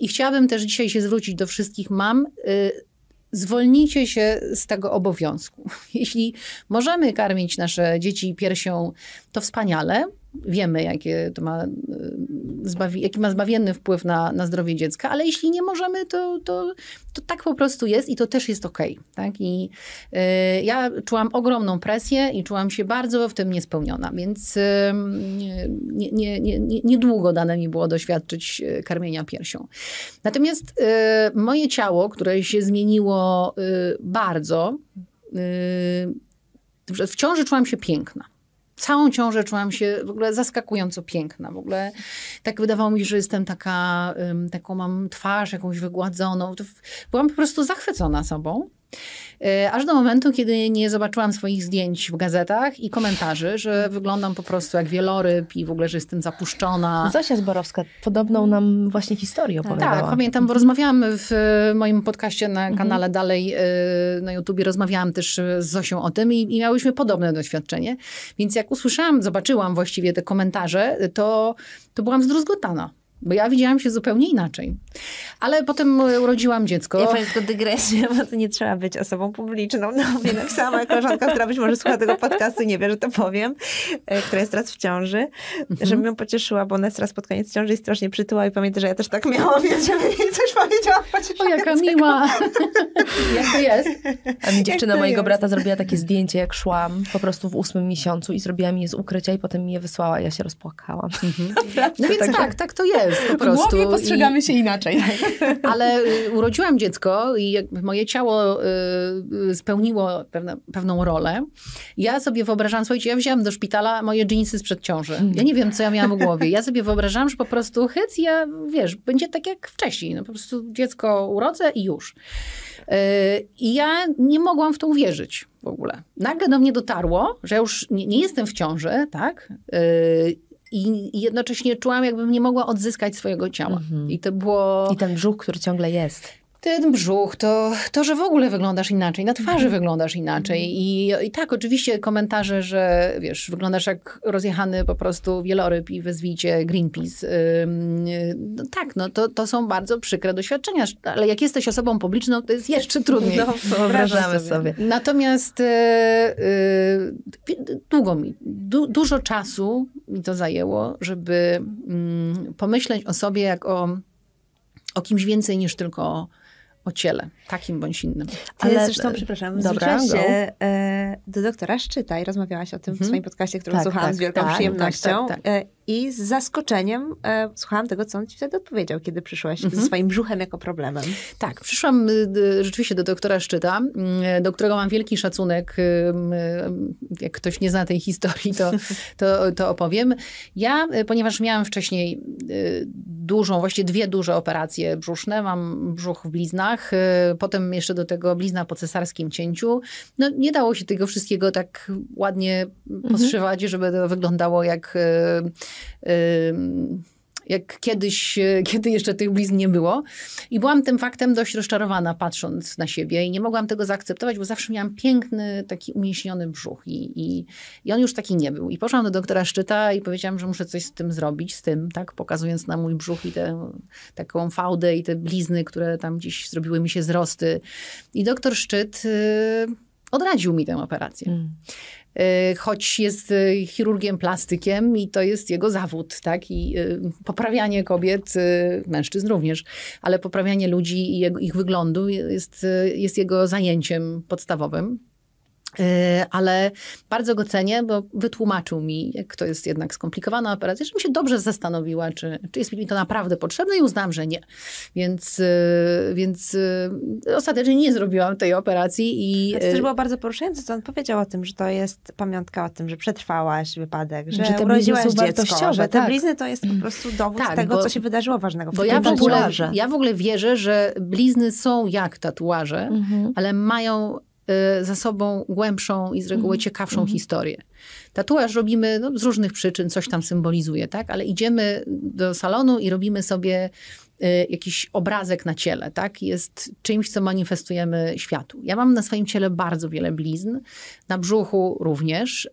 I chciałabym też dzisiaj się zwrócić do wszystkich mam y, zwolnijcie się z tego obowiązku. Jeśli możemy karmić nasze dzieci piersią, to wspaniale, wiemy, jakie to ma, y, zbawi, jaki ma zbawienny wpływ na, na zdrowie dziecka, ale jeśli nie możemy, to, to, to tak po prostu jest i to też jest okej. Okay, tak? I y, ja czułam ogromną presję i czułam się bardzo w tym niespełniona, więc y, nie, nie, nie, nie, niedługo dane mi było doświadczyć y, karmienia piersią. Natomiast y, moje ciało, które się zmieniło y, bardzo, w ciąży czułam się piękna całą ciążę czułam się w ogóle zaskakująco piękna. W ogóle tak wydawało mi się, że jestem taka, taką mam twarz jakąś wygładzoną. Byłam po prostu zachwycona sobą. E, aż do momentu, kiedy nie zobaczyłam swoich zdjęć w gazetach i komentarzy, że wyglądam po prostu jak wieloryb i w ogóle, że jestem zapuszczona. Zosia Zborowska podobną nam właśnie historię tak, opowiadała. Tak, pamiętam, bo rozmawiałam w e, moim podcaście na mhm. kanale mhm. dalej e, na YouTubie, rozmawiałam też z Zosią o tym i, i miałyśmy podobne doświadczenie. Więc jak usłyszałam, zobaczyłam właściwie te komentarze, to, to byłam zdruzgotana. Bo ja widziałam się zupełnie inaczej. Ale potem e, urodziłam dziecko. Ja powiem tylko dygresję, bo to nie trzeba być osobą publiczną. No, jednak sama koleżanka, która być może słucha tego podcastu, nie wie, że to powiem, e, która jest teraz w ciąży, mhm. żebym ją pocieszyła, bo ona jest teraz pod koniec ciąży i strasznie przytyła i pamiętam, że ja też tak miałam, więc żebym jej coś powiedziała. O, jaka miła. jak to jest? A mi dziewczyna mojego jest? brata zrobiła takie zdjęcie, jak szłam po prostu w ósmym miesiącu i zrobiła mi je z ukrycia i potem mi je wysłała i ja się rozpłakałam. Mhm. No więc tak, tak, tak. tak to jest jest po prostu. W głowie postrzegamy I... się inaczej. Ale y, urodziłam dziecko i moje ciało y, spełniło pewne, pewną rolę. Ja sobie wyobrażam, słuchajcie, ja wzięłam do szpitala moje dżinsy sprzed ciąży. Hmm. Ja nie wiem, co ja miałam w głowie. Ja sobie wyobrażam, że po prostu hyc, ja wiesz, będzie tak jak wcześniej. No po prostu dziecko urodzę i już. Y, I ja nie mogłam w to uwierzyć w ogóle. Nagle do mnie dotarło, że ja już nie, nie jestem w ciąży, tak? i jednocześnie czułam, jakbym nie mogła odzyskać swojego ciała. Mm -hmm. I to było. I ten brzuch, który ciągle jest. Ten brzuch, to, to, że w ogóle wyglądasz inaczej, na twarzy mhm. wyglądasz inaczej. Mhm. I, I tak, oczywiście komentarze, że wiesz, wyglądasz jak rozjechany po prostu wieloryb i wezwijcie Greenpeace. no tak, no to, to są bardzo przykre doświadczenia, ale jak jesteś osobą publiczną, to jest jeszcze trudniej. No, wyobrażamy sobie. Natomiast e, e, długo mi, du, dużo czasu mi to zajęło, żeby mm, pomyśleć o sobie jak o, o kimś więcej niż tylko o ciele, takim bądź innym. Ale zresztą, e, przepraszam, dobra, się e, do doktora Szczyta i rozmawiałaś o tym w mhm. swoim podcaście, który tak, słuchałam tak, z wielką tak, tak przyjemnością. Tak, tak, e, I z zaskoczeniem e, słuchałam tego, co on ci wtedy odpowiedział, kiedy przyszłaś z ze mhm. swoim brzuchem jako problemem. Tak, przyszłam e, rzeczywiście do doktora Szczyta, mm, e, do którego mam wielki szacunek. Y, jak ktoś nie zna tej historii, to, to, to opowiem. Ja, ponieważ miałam wcześniej dużą, właściwie dwie duże operacje brzuszne. Mam brzuch w bliznach, y, potem jeszcze do tego blizna po cesarskim cięciu. No, nie dało się tego wszystkiego tak ładnie mhm. poszywać, mhm. żeby to wyglądało jak. Yy, yy, jak kiedyś, e, kiedy jeszcze tych blizn nie było. I byłam tym faktem dość rozczarowana, patrząc na siebie i nie mogłam tego zaakceptować, bo zawsze miałam piękny, taki umięśniony brzuch i, i, i on już taki nie był. I poszłam do doktora Szczyta i powiedziałam, że muszę coś z tym zrobić, z tym, tak, pokazując na mój brzuch i tę taką fałdę i te blizny, które tam gdzieś zrobiły mi się zrosty. I doktor Szczyt... E, odradził mi tę operację. Hmm. Y, choć jest y, chirurgiem plastykiem i to jest jego zawód, tak? I y, poprawianie kobiet, mężczyzn również, ale poprawianie ludzi i ich wyglądu jest, jest jego zajęciem podstawowym. Y, ale bardzo go cenię, bo wytłumaczył mi, jak to jest jednak skomplikowana operacja, żebym się dobrze zastanowiła, czy, czy jest mi to naprawdę potrzebne i uznam, że nie. Więc, y, więc y, ostatecznie nie zrobiłam tej operacji. I... To też było bardzo poruszające, co on powiedział o tym, że to jest pamiątka o tym, że przetrwałaś wypadek, że, że urodziłaś dziecko, że te tak. blizny to jest po mm. prostu dowód tak, tego, bo, co się wydarzyło ważnego w bo ja w, ogóle, ja w ogóle wierzę, że blizny są jak tatuaże, mhm. ale mają Y, za sobą głębszą i z reguły mhm. ciekawszą mm. historię. Tatuaż robimy no, z różnych przyczyn, coś tam symbolizuje, tak? Ale idziemy do salonu i robimy sobie Y, jakiś obrazek na ciele, tak? Jest czymś, co manifestujemy światu. Ja mam na swoim ciele bardzo wiele blizn, na brzuchu również.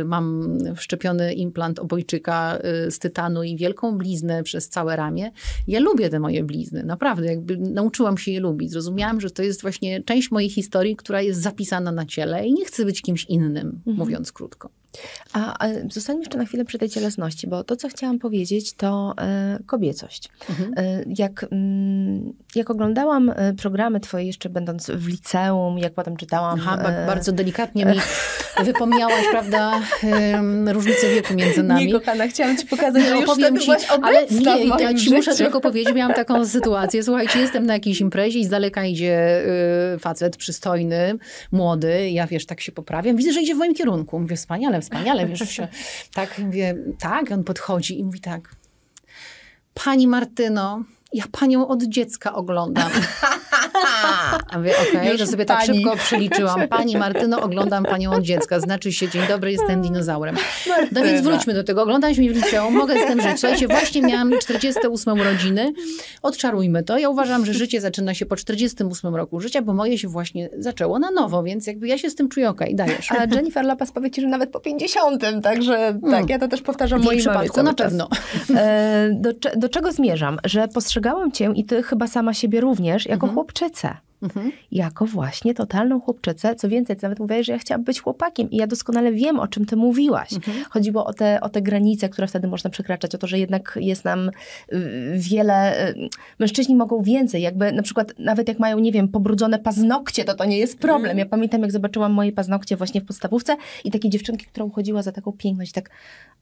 Y, mam wszczepiony implant obojczyka y, z tytanu i wielką bliznę przez całe ramię. Ja lubię te moje blizny, naprawdę. Jakby nauczyłam się je lubić. Zrozumiałam, że to jest właśnie część mojej historii, która jest zapisana na ciele i nie chcę być kimś innym, mhm. mówiąc krótko. A, a zostańmy jeszcze na chwilę przy tej cielesności, bo to, co chciałam powiedzieć, to e, kobiecość. Mhm. E, jak, mm, jak oglądałam e, programy twoje jeszcze będąc w liceum, jak potem czytałam... Aha, bardzo delikatnie mi wypomniałaś, prawda, różnicę wieku między nami. Nie, kochana, chciałam ci pokazać, że no, już ci, ale nie, ja ci muszę tylko powiedzieć, miałam taką sytuację, słuchajcie, jestem na jakiejś imprezie i z daleka idzie y, facet przystojny, młody, ja wiesz, tak się poprawiam, widzę, że idzie w moim kierunku, mówię, wspaniale, wspaniale, wiesz, się, tak, mówię, tak, on podchodzi i mówi tak, pani Martyno, ja panią od dziecka oglądam. A mówię, okej, okay, sobie tak pani. tak szybko przeliczyłam. Pani Martyno, oglądam panią od dziecka. Znaczy się, dzień dobry, jestem dinozaurem. Martyna. No więc wróćmy do tego. Oglądałeś mnie w liceum, mogę z tym żyć. Słuchajcie, właśnie miałam 48 urodziny. Odczarujmy to. Ja uważam, że życie zaczyna się po 48 roku życia, bo moje się właśnie zaczęło na nowo, więc jakby ja się z tym czuję okej, okay, dajesz. A Jennifer Lapas powie ci, że nawet po 50, także hmm. tak, mm. ja to też powtarzam w moim przypadku na pewno. E, do, do czego zmierzam? Że postrzegałam cię i ty chyba sama siebie również jako mhm. chłopczycę mhm. jako właśnie totalną chłopczycę. Co więcej, ty nawet mówiłaś, że ja chciałam być chłopakiem i ja doskonale wiem, o czym ty mówiłaś. Mhm. Chodziło o te, o te granice, które wtedy można przekraczać, o to, że jednak jest nam y, wiele, y, mężczyźni mogą więcej, jakby na przykład nawet jak mają, nie wiem, pobrudzone paznokcie, to to nie jest problem. Mhm. Ja pamiętam, jak zobaczyłam moje paznokcie właśnie w podstawówce i takie dziewczynki, która uchodziła za taką piękność, tak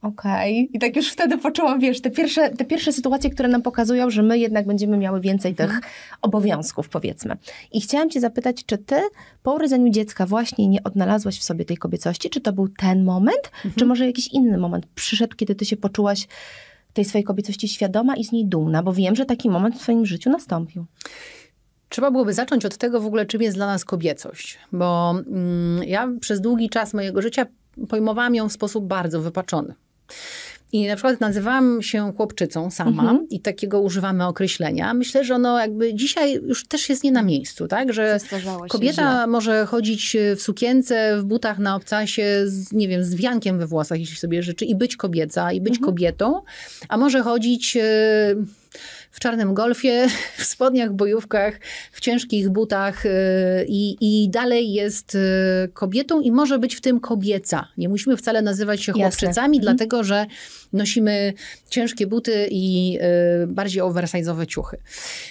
okej. Okay. I tak już wtedy poczułam, wiesz, te pierwsze, te pierwsze sytuacje, które nam pokazują, że my jednak będziemy miały więcej mhm. tych obowiązków, powiedzmy. I chciałam Cię zapytać, czy Ty po urodzeniu dziecka właśnie nie odnalazłaś w sobie tej kobiecości? Czy to był ten moment, mhm. czy może jakiś inny moment przyszedł, kiedy Ty się poczułaś tej swojej kobiecości świadoma i z niej dumna? Bo wiem, że taki moment w swoim życiu nastąpił. Trzeba byłoby zacząć od tego w ogóle, czym jest dla nas kobiecość, bo mm, ja przez długi czas mojego życia pojmowałam ją w sposób bardzo wypaczony. I na przykład nazywałam się chłopczycą sama mhm. i takiego używamy określenia. Myślę, że ono jakby dzisiaj już też jest nie na miejscu, tak? Że kobieta może chodzić e, w sukience, w butach na obcasie, z, nie wiem, z wiankiem we włosach, jeśli sobie życzy, i być kobieca, i być mhm. kobietą, a może chodzić... Yy, w czarnym golfie, w spodniach, bojówkach, w ciężkich butach y, i, i dalej jest y, kobietą i może być w tym kobieca. Nie musimy wcale nazywać się chłopczycami, mhm. dlatego że nosimy ciężkie buty i y, bardziej oversize'owe ciuchy.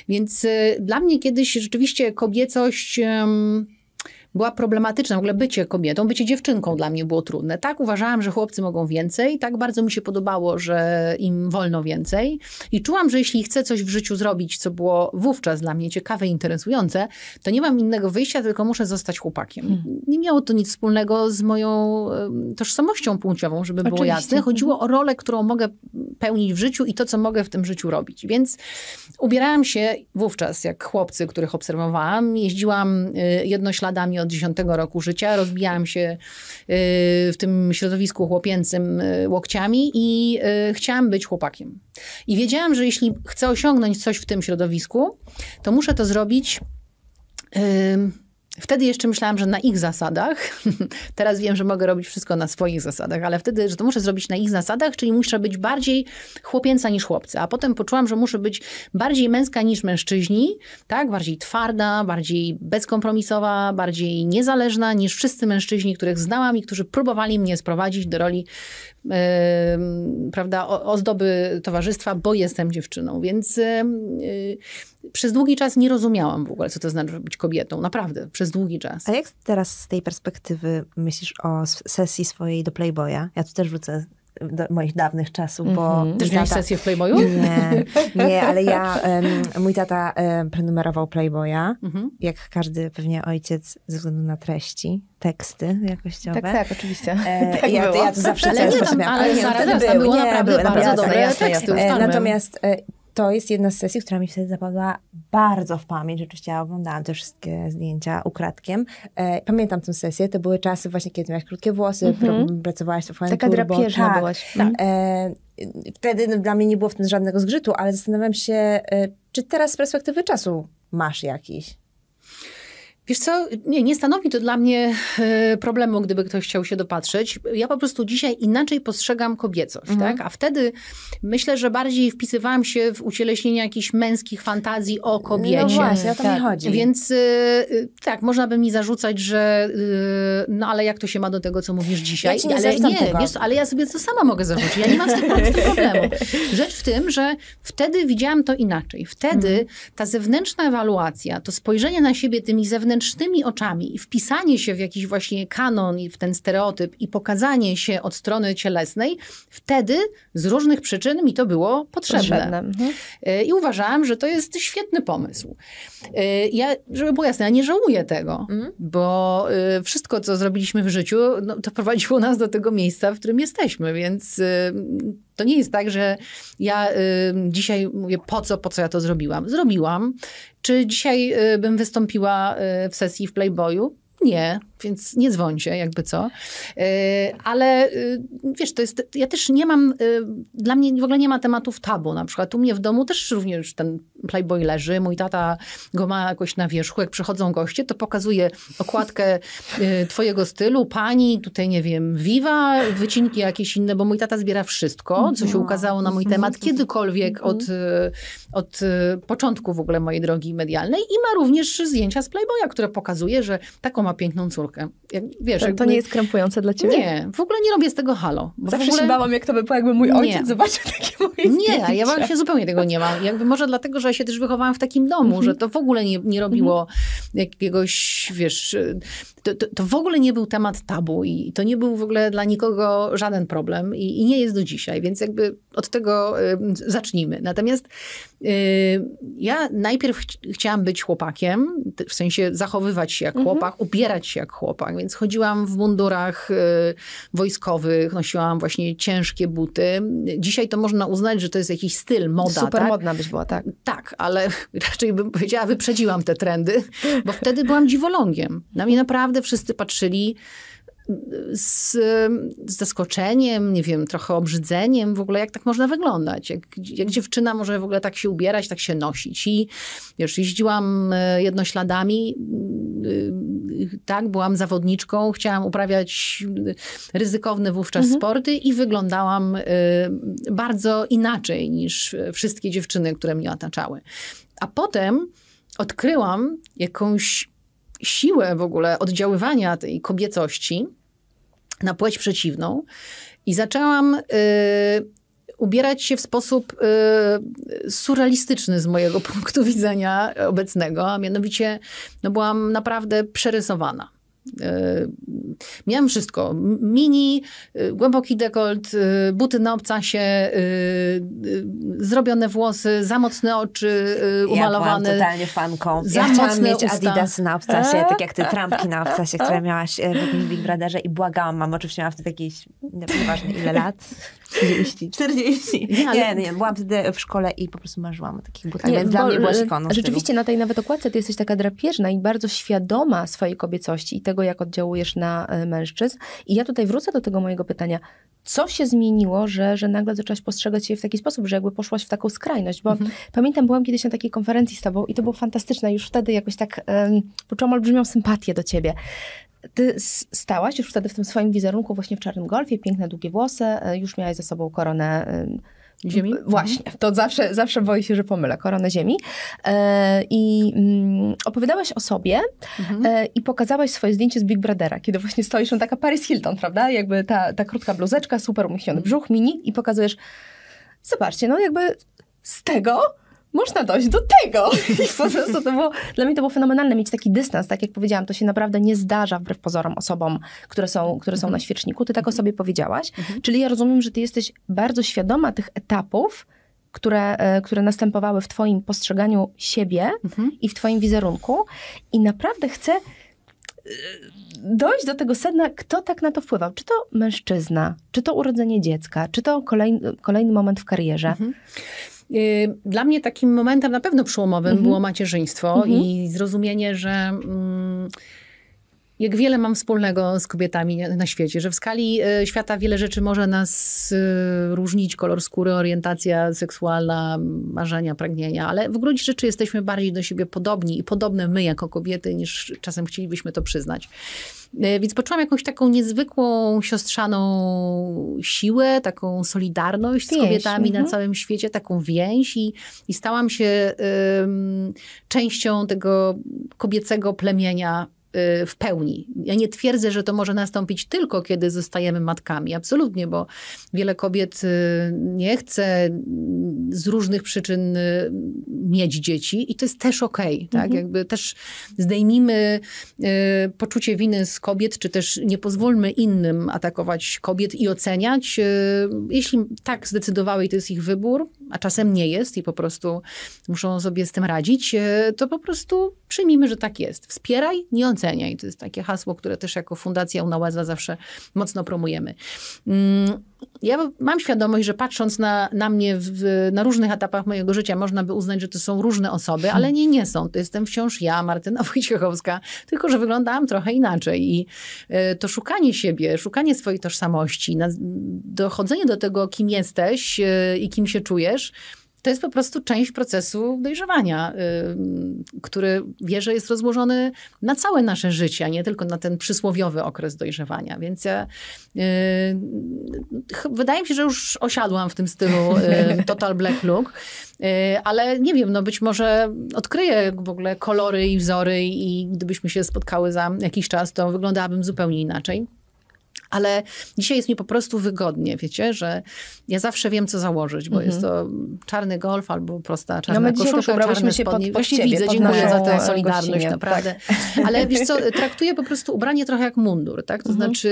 Więc dla mnie kiedyś rzeczywiście kobiecość była problematyczna. W ogóle bycie kobietą, bycie dziewczynką dla mnie było trudne. Tak uważałam, że chłopcy mogą więcej, tak bardzo mi się podobało, że im wolno więcej. I czułam, że jeśli chcę coś w życiu zrobić, co było wówczas dla mnie ciekawe i interesujące, to nie mam innego wyjścia, tylko muszę zostać chłopakiem. Hmm. Nie miało to nic wspólnego z moją tożsamością płciową, żeby Oczywiście. było jasne. Chodziło mhm. o rolę, którą mogę pełnić w życiu i to, co mogę w tym życiu robić. Więc ubierałam się wówczas jak chłopcy, których obserwowałam. Jeździłam y, jednośladami od od 10 roku życia. Rozbijałam się y, w tym środowisku chłopięcym y, łokciami i y, chciałam być chłopakiem. I wiedziałam, że jeśli chcę osiągnąć coś w tym środowisku, to muszę to zrobić Wtedy jeszcze myślałam, że na ich zasadach. Teraz wiem, że mogę robić wszystko na swoich zasadach, ale wtedy, że to muszę zrobić na ich zasadach, czyli muszę być bardziej chłopięca niż chłopcy. A potem poczułam, że muszę być bardziej męska niż mężczyźni, tak? Bardziej twarda, bardziej bezkompromisowa, bardziej niezależna niż wszyscy mężczyźni, których znałam i którzy próbowali mnie sprowadzić do roli yy, prawda, ozdoby towarzystwa, bo jestem dziewczyną. Więc yy, przez długi czas nie rozumiałam w ogóle, co to znaczy być kobietą. Naprawdę, przez długi czas. A jak teraz z tej perspektywy myślisz o sesji swojej do Playboya? Ja tu też wrócę do moich dawnych czasów, bo... Mm-hmm. Też tata... miałeś sesję w Playboyu? Nie, nie ale ja, um, mój tata um, prenumerował Playboya, mm-hmm. jak każdy pewnie ojciec ze względu na treści, teksty jakościowe. Tak, tak, oczywiście. E, tak ja, ja, to zawsze ale nie, tam, ale, ale nie, zaraz, tam było nie, naprawdę były, bardzo, bardzo dobre teksty. Natomiast e, to jest jedna z sesji, która mi wtedy zapadła bardzo w pamięć. Rzeczywiście ja oglądałam te wszystkie zdjęcia ukradkiem. E, pamiętam tę sesję, to były czasy właśnie, kiedy miałeś krótkie włosy, mm-hmm. pracowałaś w Taka turbo. drapieżna tak. byłaś. Tak. E, wtedy no, dla mnie nie było w tym żadnego zgrzytu, ale zastanawiam się, e, czy teraz z perspektywy czasu masz jakiś? Wiesz co, nie, nie stanowi to dla mnie e, problemu, gdyby ktoś chciał się dopatrzeć. Ja po prostu dzisiaj inaczej postrzegam kobiecość, mhm. tak? A wtedy myślę, że bardziej wpisywałam się w ucieleśnienie jakichś męskich fantazji o kobiecie. No właśnie, o to tak. mi chodzi. Więc e, e, tak, można by mi zarzucać, że no ale jak to się ma do tego, co mówisz dzisiaj? Ja ale nie, tego. wiesz, ale ja sobie to sama mogę zarzucić. Ja nie mam z tym, z tym problemu. Rzecz w tym, że wtedy widziałam to inaczej. Wtedy mhm. ta zewnętrzna ewaluacja, to spojrzenie na siebie tymi zewnętrznymi zewnętrznymi oczami i wpisanie się w jakiś właśnie kanon i w ten stereotyp i pokazanie się od strony cielesnej, wtedy z różnych przyczyn mi to było potrzebne. potrzebne. Mhm. Y, I uważałam, że to jest świetny pomysł. Y, ja, żeby było jasne, ja nie żałuję tego, mhm. bo y, wszystko, co zrobiliśmy w życiu, no, to prowadziło nas do tego miejsca, w którym jesteśmy, więc to nie jest tak, że ja y, dzisiaj mówię, po co, po co ja to zrobiłam. Zrobiłam. Czy dzisiaj y, bym wystąpiła y, w sesji w Playboyu? Nie więc nie dzwońcie, jakby co. E, ale e, wiesz, to jest, ja też nie mam, e, dla mnie w ogóle nie ma tematów tabu na przykład. U mnie w domu też również ten Playboy leży, mój tata go ma jakoś na wierzchu, jak przychodzą goście, to pokazuje okładkę twojego stylu, pani, tutaj nie wiem, Viva, wycinki jakieś inne, bo mój tata zbiera wszystko, co się no. ukazało na mój temat kiedykolwiek mhm. od, od początku w ogóle mojej drogi medialnej i ma również zdjęcia z Playboya, które pokazuje, że taką ma piękną córkę, jak, wiesz, to, jakby... to, nie jest krępujące dla ciebie? Nie, w ogóle nie robię z tego halo. Zawsze ogóle... się bałam, jak to by jakby mój ojciec nie. zobaczył takie moje Nie, zdjęcie. ja bałam się zupełnie tego nie mam. Jakby może dlatego, że ja się też wychowałam w takim domu, mm -hmm. że to w ogóle nie, nie robiło mm -hmm. jakiegoś, wiesz, to, to, to, w ogóle nie był temat tabu i to nie był w ogóle dla nikogo żaden problem i, i nie jest do dzisiaj, więc jakby od tego y, zacznijmy. Natomiast y, ja najpierw ch chciałam być chłopakiem, w sensie zachowywać się jak mhm. chłopak, ubierać się jak chłopak, więc chodziłam w mundurach y, wojskowych, nosiłam właśnie ciężkie buty. Dzisiaj to można uznać, że to jest jakiś styl, moda. Super tak? modna byś była, tak? Tak, ale raczej bym powiedziała, wyprzedziłam te trendy, bo wtedy byłam dziwolągiem. Na i naprawdę naprawdę wszyscy patrzyli y, z, z, zaskoczeniem, nie wiem, trochę obrzydzeniem w ogóle, jak tak można wyglądać. Jak, jak dziewczyna może w ogóle tak się ubierać, tak się nosić. I już jeździłam y, jednośladami, y, tak, byłam zawodniczką, chciałam uprawiać ryzykowne wówczas mhm. sporty i wyglądałam bardzo inaczej niż wszystkie dziewczyny, które mnie otaczały. A potem odkryłam jakąś siłę w ogóle oddziaływania tej kobiecości na płeć przeciwną i zaczęłam y, ubierać się w sposób y, surrealistyczny z mojego punktu widzenia obecnego, a mianowicie no, byłam naprawdę przerysowana. E, miałam wszystko. Mini, e, głęboki dekolt, e, buty na obcasie, zrobione włosy, za mocne oczy umalowane. Ja totalnie fanką. Za ja chciałam mieć usta. Adidas na obcasie, tak jak ty trampki na obcasie, które miałaś w Big Brotherze i błagałam mam. Oczywiście miałam wtedy jakieś, no, nieważne ile lat, 40. 40. Nie, nie, nie, byłam wtedy w szkole i po prostu marzyłam o takich butach, nie, więc dla mnie byłaś ikoną. Rzeczywiście na tej nawet okładce ty jesteś taka drapieżna i bardzo świadoma swojej kobiecości i tego, tego, jak oddziałujesz na e, mężczyzn. I ja tutaj wrócę do tego mojego pytania. Co się zmieniło, że, że nagle zaczęłaś postrzegać się w taki sposób, że jakby poszłaś w taką skrajność? Bo mhm. pamiętam, byłam kiedyś na takiej konferencji z tobą i to było fantastyczne. Już wtedy jakoś tak um, poczułam olbrzymią sympatię do ciebie. Ty stałaś już wtedy w tym swoim wizerunku właśnie w czarnym golfie, piękne długie włosy, e, już miałaś za sobą koronę um, Ziemi? Właśnie. Mhm. To zawsze, zawsze boję się, że pomylę. Koronę Ziemi. E, I mm, opowiadałaś o sobie mhm. e, i pokazałaś swoje zdjęcie z Big Brothera, kiedy właśnie stoisz, on taka Paris Hilton, prawda? Jakby ta, ta krótka bluzeczka, super umięśniony brzuch, mini i pokazujesz, zobaczcie, no jakby z tego można dojść do tego. I po prostu to było, dla mnie to było fenomenalne mieć taki dystans. Tak jak powiedziałam, to się naprawdę nie zdarza wbrew pozorom osobom, które są, które są na świeczniku. Ty tak o mhm. sobie powiedziałaś. Mhm. Czyli ja rozumiem, że ty jesteś bardzo świadoma tych etapów, które, e, które następowały w Twoim postrzeganiu siebie mhm. i w Twoim wizerunku. I naprawdę chcę e, dojść do tego sedna, kto tak na to wpływał. Czy to mężczyzna, czy to urodzenie dziecka, czy to kolejny, kolejny moment w karierze. Mhm. Y, dla mnie takim momentem na pewno przełomowym mhm. było macierzyństwo mhm. i zrozumienie, że. Mm, jak wiele mam wspólnego z kobietami na świecie, że w skali e, świata wiele rzeczy może nas e, różnić, kolor skóry, orientacja seksualna, marzenia, pragnienia, ale w gruncie rzeczy jesteśmy bardziej do siebie podobni i podobne my jako kobiety, niż czasem chcielibyśmy to przyznać. E, więc poczułam jakąś taką niezwykłą, siostrzaną siłę, taką solidarność więź, z kobietami na mhm. całym świecie, taką więź i, i stałam się um, częścią tego kobiecego plemienia Y, w pełni. Ja nie twierdzę, że to może nastąpić tylko, kiedy zostajemy matkami. Absolutnie, bo wiele kobiet y, nie chce y, z różnych przyczyn mieć dzieci i to jest też okej. Okay, tak? Mhm. Jakby też zdejmijmy poczucie winy z kobiet, czy też nie pozwólmy innym atakować kobiet i oceniać. Jeśli tak zdecydowały i to jest ich wybór, a czasem nie jest i po prostu muszą sobie z tym radzić, e, to po prostu przyjmijmy, że tak jest. Wspieraj, nie oceniaj. To jest takie hasło, które też jako Fundacja Unałaza zawsze mocno promujemy. Mm, ja mam świadomość, że patrząc na, na mnie w, na różnych etapach mojego życia, można by uznać, że to są różne osoby, ale nie, nie są. To jestem wciąż ja, Martyna Wojciechowska, tylko że wyglądałam trochę inaczej. I e, to szukanie siebie, szukanie swojej tożsamości, dochodzenie do tego, kim jesteś e, i kim się czujesz, to jest po prostu część procesu dojrzewania, y, który wierzę jest rozłożony na całe nasze życie, a nie tylko na ten przysłowiowy okres dojrzewania. Więc ja, e, y, wydaje mi się, że już osiadłam w tym stylu y, total black look, ale nie wiem, no być może odkryję w ogóle kolory i wzory i gdybyśmy się spotkały za jakiś czas, to wyglądałabym zupełnie inaczej ale dzisiaj jest mi po prostu wygodnie, wiecie, że ja zawsze wiem, co założyć, bo mm -hmm. jest to mhm. czarny golf albo prosta no, czarna no my koszulka, czarne się spodnie. Pod, pod Właśnie ciebie, widzę, pod dziękuję za tę solidarność, gościnie, naprawdę. Tak. Ale wiesz co, traktuję po prostu ubranie trochę jak mundur, tak? To mm -hmm. znaczy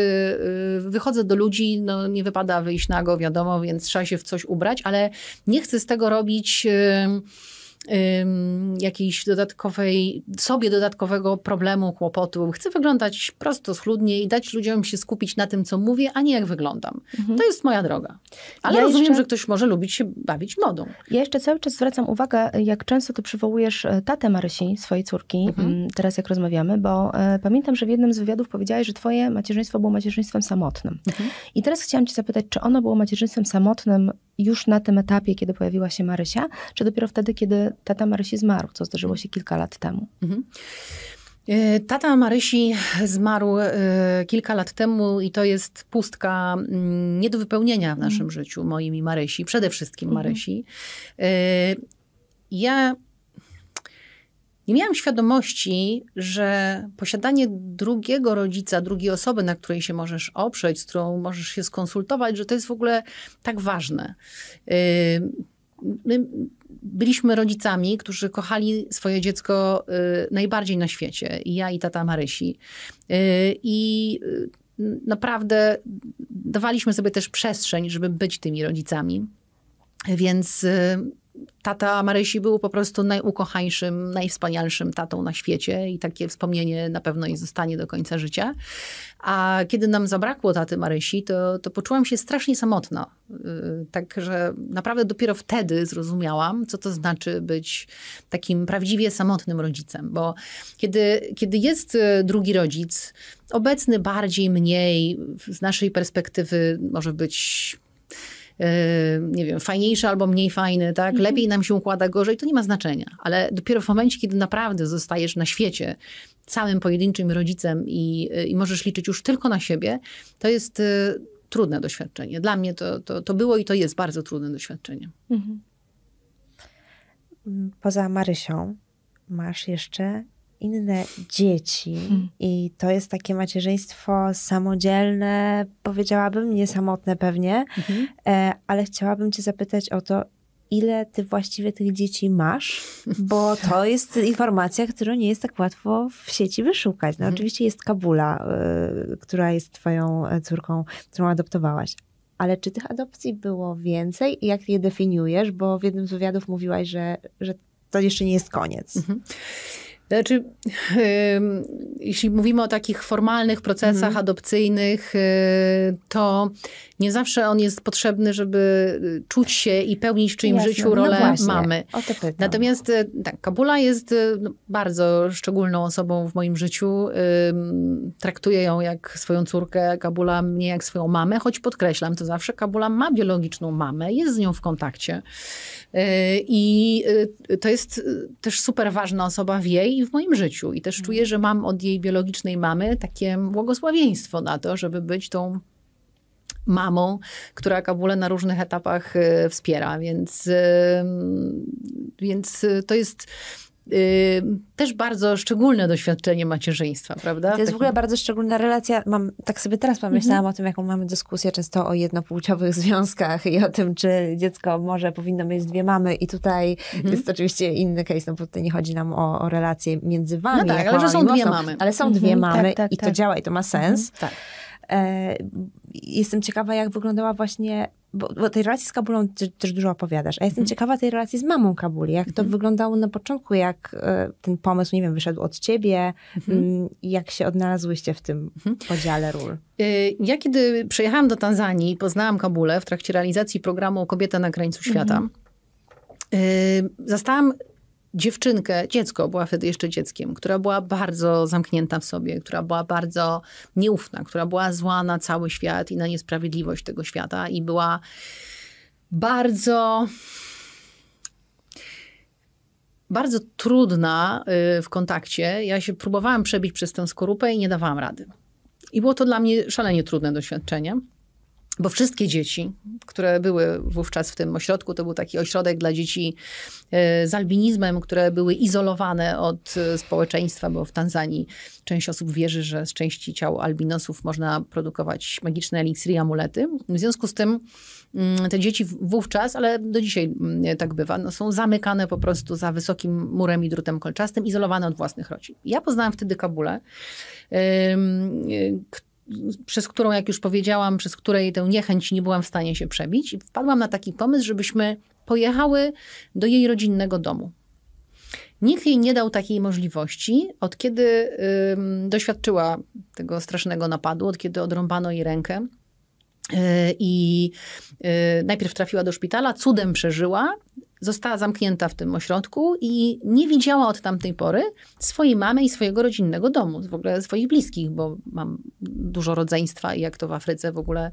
y, wychodzę do ludzi, no nie wypada wyjść nago, wiadomo, więc trzeba się w coś ubrać, ale nie chcę z tego robić... Yy, jakiejś dodatkowej, sobie dodatkowego problemu, kłopotu. Chcę wyglądać prosto, schludnie i dać ludziom się skupić na tym, co mówię, a nie jak wyglądam. Mhm. To jest moja droga. Ale ja rozumiem, jeszcze... że ktoś może lubić się bawić modą. Ja jeszcze cały czas zwracam uwagę, jak często ty przywołujesz e, tatę Marysi, swojej córki, mhm. Mm, teraz jak rozmawiamy, bo e, pamiętam, że w jednym z wywiadów powiedziałaś, że twoje macierzyństwo było macierzyństwem samotnym. Mhm. I teraz chciałam cię zapytać, czy ono było macierzyństwem samotnym już na tym etapie, kiedy pojawiła się Marysia, czy dopiero wtedy, kiedy tata Marysi zmarł, co zdarzyło się kilka lat temu? Mhm. E, tata Marysi zmarł e, kilka lat temu i to jest pustka mm, nie do wypełnienia w naszym mhm. życiu, moim i Marysi, przede wszystkim mhm. Marysi. E, ja nie miałam świadomości, że posiadanie drugiego rodzica, drugiej osoby, na której się możesz oprzeć, z którą możesz się skonsultować, że to jest w ogóle tak ważne. Yy, my byliśmy rodzicami, którzy kochali swoje dziecko yy, najbardziej na świecie. I ja i tata Marysi. Yy, I naprawdę dawaliśmy sobie też przestrzeń, żeby być tymi rodzicami. Więc tata Marysi był po prostu najukochańszym, najwspanialszym tatą na świecie i takie wspomnienie na pewno jej zostanie do końca życia. A kiedy nam zabrakło taty Marysi, to, to poczułam się strasznie samotna. Y, Także naprawdę dopiero wtedy zrozumiałam, co to znaczy być takim prawdziwie samotnym rodzicem. Bo kiedy, kiedy jest y, drugi rodzic, obecny bardziej, mniej, z naszej perspektywy może być Y, nie wiem, fajniejszy albo mniej fajny, tak? Mhm. Lepiej nam się układa, gorzej, to nie ma znaczenia. Ale dopiero w momencie, kiedy naprawdę zostajesz na świecie, całym pojedynczym rodzicem i, y, i możesz liczyć już tylko na siebie, to jest y, trudne doświadczenie. Dla mnie to, to, to było i to jest bardzo trudne doświadczenie. Mhm. Poza Marysią masz jeszcze inne dzieci hmm. i to jest takie macierzyństwo samodzielne, powiedziałabym, niesamotne pewnie, mhm. e, ale chciałabym Cię zapytać o to, ile Ty właściwie tych dzieci masz, bo to jest informacja, którą nie jest tak łatwo w sieci wyszukać. No, mhm. oczywiście jest Kabula, e, która jest Twoją e, córką, którą adoptowałaś, ale czy tych adopcji było więcej i jak je definiujesz? Bo w jednym z wywiadów mówiłaś, że, że to jeszcze nie jest koniec. Mhm. Znaczy, yy, jeśli mówimy o takich formalnych procesach mhm. adopcyjnych, yy, to nie zawsze on jest potrzebny, żeby y, czuć się i pełnić w czyimś życiu no rolę no właśnie, mamy. Natomiast y, tak, Kabula jest y, no, bardzo szczególną osobą w moim życiu. Yy, traktuję ją jak swoją córkę, Kabula mnie jak swoją mamę, choć podkreślam, to zawsze Kabula ma biologiczną mamę, jest z nią w kontakcie. I to jest też super ważna osoba w jej i w moim życiu. I też czuję, mm. że mam od jej biologicznej mamy takie błogosławieństwo na to, żeby być tą mamą, która Kabulę na różnych etapach e, wspiera. Więc, więc to jest Y, też bardzo szczególne doświadczenie macierzyństwa, prawda? To jest w ogóle bardzo szczególna relacja. Mam, tak sobie teraz pomyślałam mhm. o tym, jaką mamy dyskusję często o jednopłciowych związkach i o tym, czy dziecko może powinno mieć dwie mamy i tutaj mhm. jest oczywiście inny case, no bo tutaj nie chodzi nam o, o relacje między wami. No tak, ale że są dwie mamy. Ale są dwie mhm, mamy tak, tak, i to tak. działa i to ma sens. Mhm. tak. E, jestem ciekawa, jak wyglądała właśnie bo, bo tej relacji z Kabulą ty, też dużo opowiadasz, a ja jestem mhm. ciekawa tej relacji z mamą Kabuli, jak to mhm. wyglądało na początku, jak e, ten pomysł, nie wiem, wyszedł od ciebie, mhm. mm, jak się odnalazłyście w tym podziale ról? E, ja kiedy przyjechałam do Tanzanii i poznałam Kabulę w trakcie realizacji programu Kobieta na krańcu świata, e, zastałam dziewczynkę, dziecko, była wtedy jeszcze dzieckiem, która była bardzo zamknięta w sobie, która była bardzo nieufna, która była zła na cały świat i na niesprawiedliwość tego świata i była bardzo bardzo trudna y, w kontakcie. Ja się próbowałam przebić przez tę skorupę i nie dawałam rady. I było to dla mnie szalenie trudne doświadczenie bo wszystkie dzieci, które były wówczas w tym ośrodku, to był taki ośrodek dla dzieci e, z albinizmem, które były izolowane od e, społeczeństwa, bo w Tanzanii część osób wierzy, że z części ciał albinosów można produkować magiczne eliksiry i amulety. W związku z tym mm, te dzieci wówczas, ale do dzisiaj mm, tak bywa, no są zamykane po prostu za wysokim murem i drutem kolczastym, izolowane od własnych rodzin. Ja poznałam wtedy Kabulę, yy, przez którą, jak już powiedziałam, przez której tę niechęć nie byłam w stanie się przebić. I wpadłam na taki pomysł, żebyśmy pojechały do jej rodzinnego domu. Nikt jej nie dał takiej możliwości, od kiedy y, doświadczyła tego strasznego napadu, od kiedy odrąbano jej rękę. E, I e, najpierw trafiła do szpitala, cudem przeżyła, została zamknięta w tym ośrodku i nie widziała od tamtej pory swojej mamy i swojego rodzinnego domu, w ogóle swoich bliskich, bo mam dużo rodzeństwa i jak to w Afryce w ogóle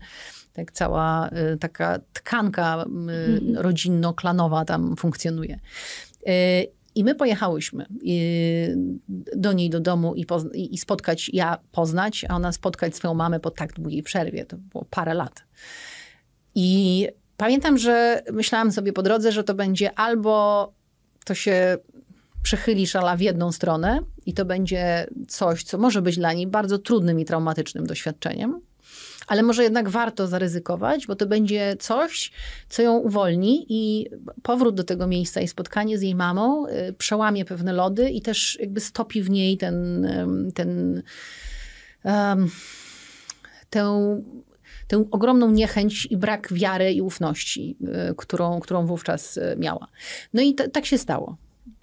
tak cała e, taka tkanka mhm. rodzinno-klanowa tam funkcjonuje. I my pojechałyśmy y, do niej do domu i, i, spotkać, ja poznać, a ona spotkać swoją mamę po tak długiej przerwie. To było parę lat. I pamiętam, że myślałam sobie po drodze, że to będzie albo to się przechyli szala w jedną stronę i to będzie coś, co może być dla niej bardzo trudnym i traumatycznym doświadczeniem, ale może jednak warto zaryzykować, bo to będzie coś, co ją uwolni i powrót do tego miejsca i spotkanie z jej mamą y, przełamie pewne lody i też jakby stopi w niej ten, ten um, tę, tę ogromną niechęć i brak wiary i ufności, y, którą, którą wówczas y, miała. No i tak się stało.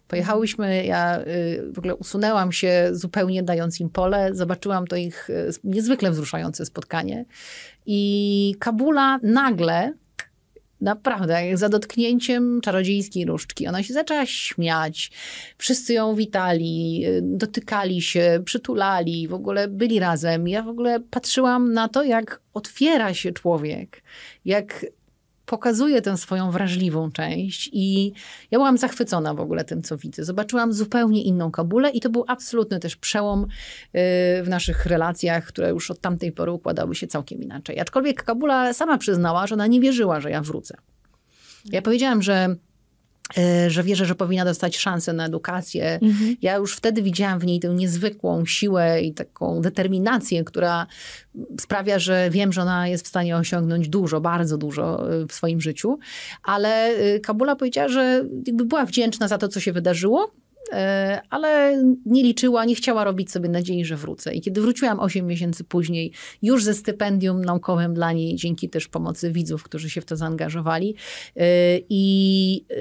Pojechałyśmy, ja y, w ogóle usunęłam się zupełnie dając im pole, zobaczyłam to ich y, niezwykle wzruszające spotkanie. I Kabula nagle Naprawdę, jak za dotknięciem czarodziejskiej różdżki. Ona się zaczęła śmiać. Wszyscy ją witali, y, dotykali się, przytulali, w ogóle byli razem. Ja w ogóle patrzyłam na to, jak otwiera się człowiek, jak pokazuje tę swoją wrażliwą część i ja byłam zachwycona w ogóle tym, co widzę. Zobaczyłam zupełnie inną Kabulę i to był absolutny też przełom y, w naszych relacjach, które już od tamtej pory układały się całkiem inaczej. Aczkolwiek Kabula sama przyznała, że ona nie wierzyła, że ja wrócę. Ja powiedziałam, że Y, że wierzę, że powinna dostać szansę na edukację. Mhm. Ja już wtedy widziałam w niej tę niezwykłą siłę i taką determinację, która sprawia, że wiem, że ona jest w stanie osiągnąć dużo, bardzo dużo y, w swoim życiu. Ale y, Kabula powiedziała, że była wdzięczna za to, co się wydarzyło, E, ale nie liczyła, nie chciała robić sobie nadziei, że wrócę. I kiedy wróciłam 8 miesięcy później, już ze stypendium naukowym dla niej, dzięki też pomocy widzów, którzy się w to zaangażowali. E, I e,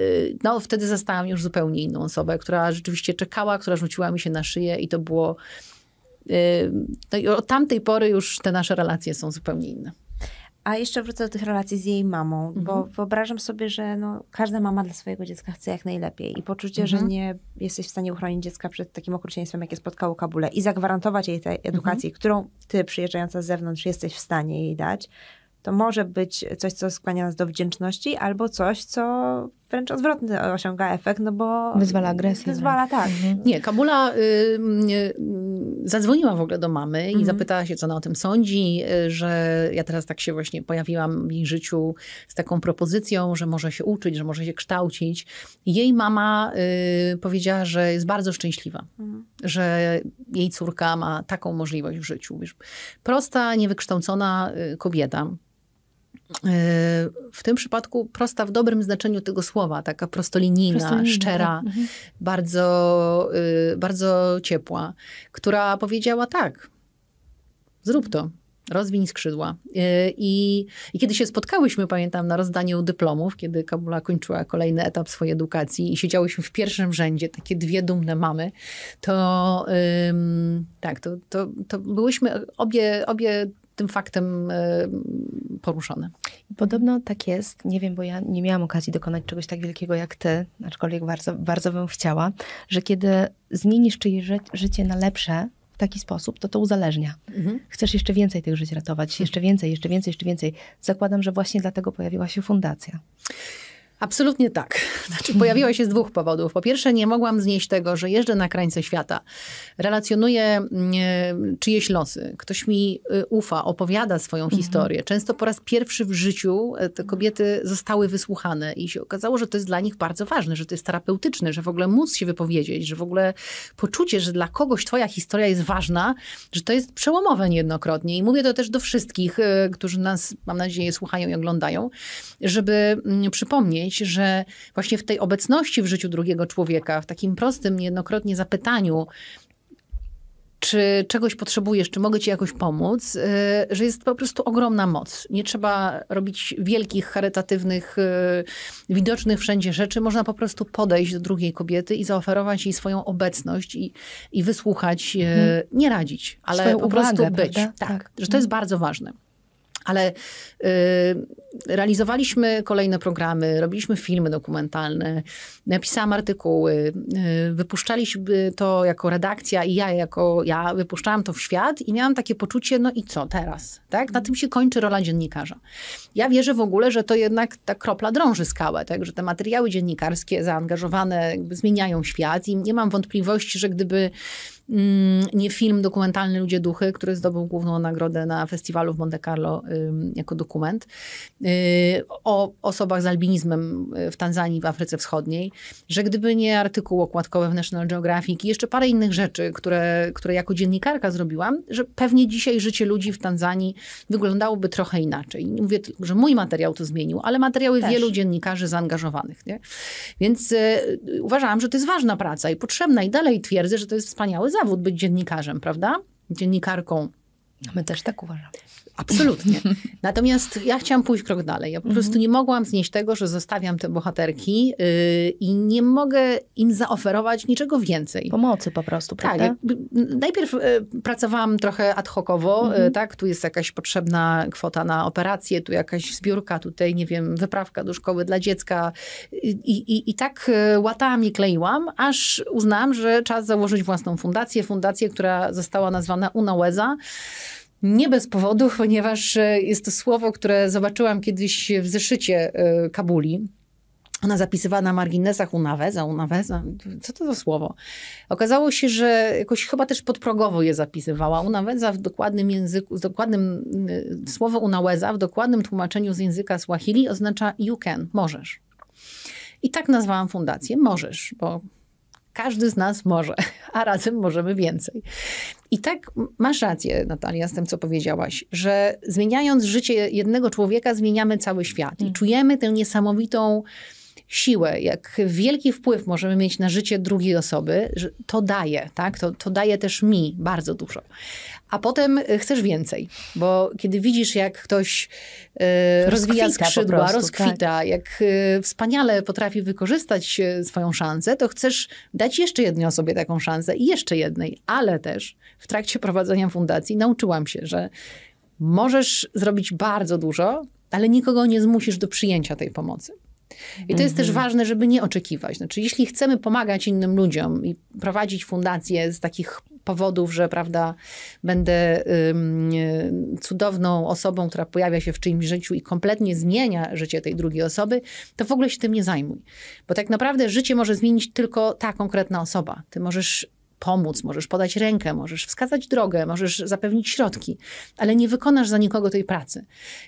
no, wtedy zastałam już zupełnie inną osobę, która rzeczywiście czekała, która rzuciła mi się na szyję i to było. No i od tamtej pory już te nasze relacje są zupełnie inne. A jeszcze wrócę do tych relacji z jej mamą, mhm. bo wyobrażam sobie, że no, każda mama dla swojego dziecka chce jak najlepiej i poczucie, mhm. że nie jesteś w stanie uchronić dziecka przed takim okrucieństwem, jakie spotkało Kabulę i zagwarantować jej tej mhm. edukacji, mhm. którą ty przyjeżdżająca z zewnątrz jesteś w stanie jej dać, to może być coś, co skłania nas do wdzięczności albo coś, co wręcz odwrotny osiąga efekt, no bo... Wyzwala agresję. Wyzwala, tak. tak. Mhm. Nie, Kabula y, y, zadzwoniła w ogóle do mamy i mhm. zapytała się, co ona o tym sądzi, y, że ja teraz tak się właśnie pojawiłam w jej życiu z taką propozycją, że może się uczyć, że może się kształcić. Jej mama y, powiedziała, że jest bardzo szczęśliwa, mhm. że jej córka ma taką możliwość w życiu. Prosta, niewykształcona y, kobieta, E, w tym przypadku prosta w dobrym znaczeniu tego słowa, taka prostolinijna, prostolinijna tak. szczera, tak. bardzo, y, bardzo ciepła, która powiedziała tak, zrób to. Rozwiń skrzydła. E, I, I kiedy się spotkałyśmy, pamiętam, na rozdaniu dyplomów, kiedy Kabula kończyła kolejny etap swojej edukacji i siedziałyśmy w pierwszym rzędzie, takie dwie dumne mamy, to tak, to, to, to byłyśmy obie, obie tym faktem y, poruszone. Podobno tak jest. Nie wiem, bo ja nie miałam okazji dokonać czegoś tak wielkiego jak ty, aczkolwiek bardzo, bardzo bym chciała, że kiedy zmienisz czyjeś życie na lepsze, w taki sposób, to to uzależnia. Mhm. Chcesz jeszcze więcej tych żyć ratować, jeszcze więcej, jeszcze więcej, jeszcze więcej. Zakładam, że właśnie dlatego pojawiła się fundacja. Absolutnie tak. Znaczy, pojawiła się z dwóch powodów. Po pierwsze, nie mogłam znieść tego, że jeżdżę na krańce świata, relacjonuję mm, e, czyjeś losy, ktoś mi y, ufa, opowiada swoją mhm. historię. Często po raz pierwszy w życiu e, te kobiety zostały wysłuchane i się okazało, że to jest dla nich bardzo ważne, że to jest terapeutyczne, że w ogóle móc się wypowiedzieć, że w ogóle poczucie, że dla kogoś twoja historia jest ważna, że to jest przełomowe niejednokrotnie. I mówię to też do wszystkich, y, którzy nas, mam nadzieję, słuchają i oglądają, żeby mm, przypomnieć, że właśnie w tej obecności w życiu drugiego człowieka, w takim prostym, niejednokrotnie zapytaniu, czy czegoś potrzebujesz, czy mogę ci jakoś pomóc, y, że jest po prostu ogromna moc. Nie trzeba robić wielkich, charytatywnych, y, widocznych wszędzie rzeczy. Można po prostu podejść do drugiej kobiety i zaoferować jej swoją obecność i, i wysłuchać, y, mhm. nie radzić, ale Swoją po uwagę, prostu być. Tak, tak, że to jest mhm. bardzo ważne ale y, realizowaliśmy kolejne programy, robiliśmy filmy dokumentalne, napisałam artykuły, y, wypuszczaliśmy to jako redakcja i ja jako ja wypuszczałam to w świat i miałam takie poczucie, no i co teraz, tak? Na tym się kończy rola dziennikarza. Ja wierzę w ogóle, że to jednak ta kropla drąży skałę, tak? Że te materiały dziennikarskie zaangażowane zmieniają świat i nie mam wątpliwości, że gdyby Mm, nie film dokumentalny Ludzie Duchy, który zdobył główną nagrodę na festiwalu w Monte Carlo jako dokument y, o osobach z albinizmem y, w Tanzanii, w Afryce Wschodniej, że gdyby nie artykuł okładkowy w National Geographic i jeszcze parę innych rzeczy, które, które jako dziennikarka zrobiłam, że pewnie dzisiaj życie ludzi w Tanzanii wyglądałoby trochę inaczej. Nie mówię tylko, że mój materiał to zmienił, ale materiały Też. wielu dziennikarzy zaangażowanych. Nie? Więc y, uważałam, że to jest ważna praca i potrzebna i dalej twierdzę, że to jest wspaniały zawód być dziennikarzem, prawda? Dziennikarką. My też tak uważamy. Absolutnie. Natomiast ja chciałam pójść krok dalej. Ja po prostu mhm. nie mogłam znieść tego, że zostawiam te bohaterki yy, i nie mogę im zaoferować niczego więcej. Pomocy po prostu, tak, prawda? Tak. Najpierw y, pracowałam trochę ad hocowo, y, mhm. tak? Tu jest jakaś potrzebna kwota na operację, tu jakaś zbiórka, tutaj nie wiem, wyprawka do szkoły dla dziecka. Y, I, i, i tak y, łatałam i kleiłam, aż uznałam, że czas założyć własną fundację. Fundację, która została nazwana Weza. Nie bez powodu, ponieważ e, jest to słowo, które zobaczyłam kiedyś w zeszycie e, Kabuli. Ona zapisywała na marginesach unaweza, unaweza. Co to za słowo? Okazało się, że jakoś chyba też podprogowo je zapisywała. Unaweza w dokładnym języku, dokładnym, e, słowo unaweza w dokładnym tłumaczeniu z języka Swahili oznacza you can, możesz. I tak nazwałam fundację, możesz, bo każdy z nas może, a razem możemy więcej. I tak masz rację, Natalia, z tym, co powiedziałaś, że zmieniając życie jednego człowieka, zmieniamy cały świat. I mm. czujemy tę niesamowitą siłę, jak wielki wpływ możemy mieć na życie drugiej osoby, to daje, tak? To, to daje też mi bardzo dużo a potem y, chcesz więcej, bo kiedy widzisz, jak ktoś y, rozwija skrzydła, prostu, rozkwita, tak. jak y, wspaniale potrafi wykorzystać swoją szansę, to chcesz dać jeszcze jednej osobie taką szansę i jeszcze jednej, ale też w trakcie prowadzenia fundacji nauczyłam się, że możesz zrobić bardzo dużo, ale nikogo nie zmusisz do przyjęcia tej pomocy. I to jest też mhm. ważne, żeby nie oczekiwać. Znaczy, jeśli chcemy pomagać innym ludziom i prowadzić fundację z takich powodów, że prawda, będę cudowną osobą, która pojawia się w czyimś życiu i kompletnie zmienia życie tej drugiej osoby, to w ogóle się tym nie zajmuj. Bo tak naprawdę życie może zmienić tylko ta konkretna osoba. Ty możesz pomóc, możesz podać rękę, możesz wskazać drogę, możesz zapewnić środki, ale nie wykonasz za nikogo tej pracy.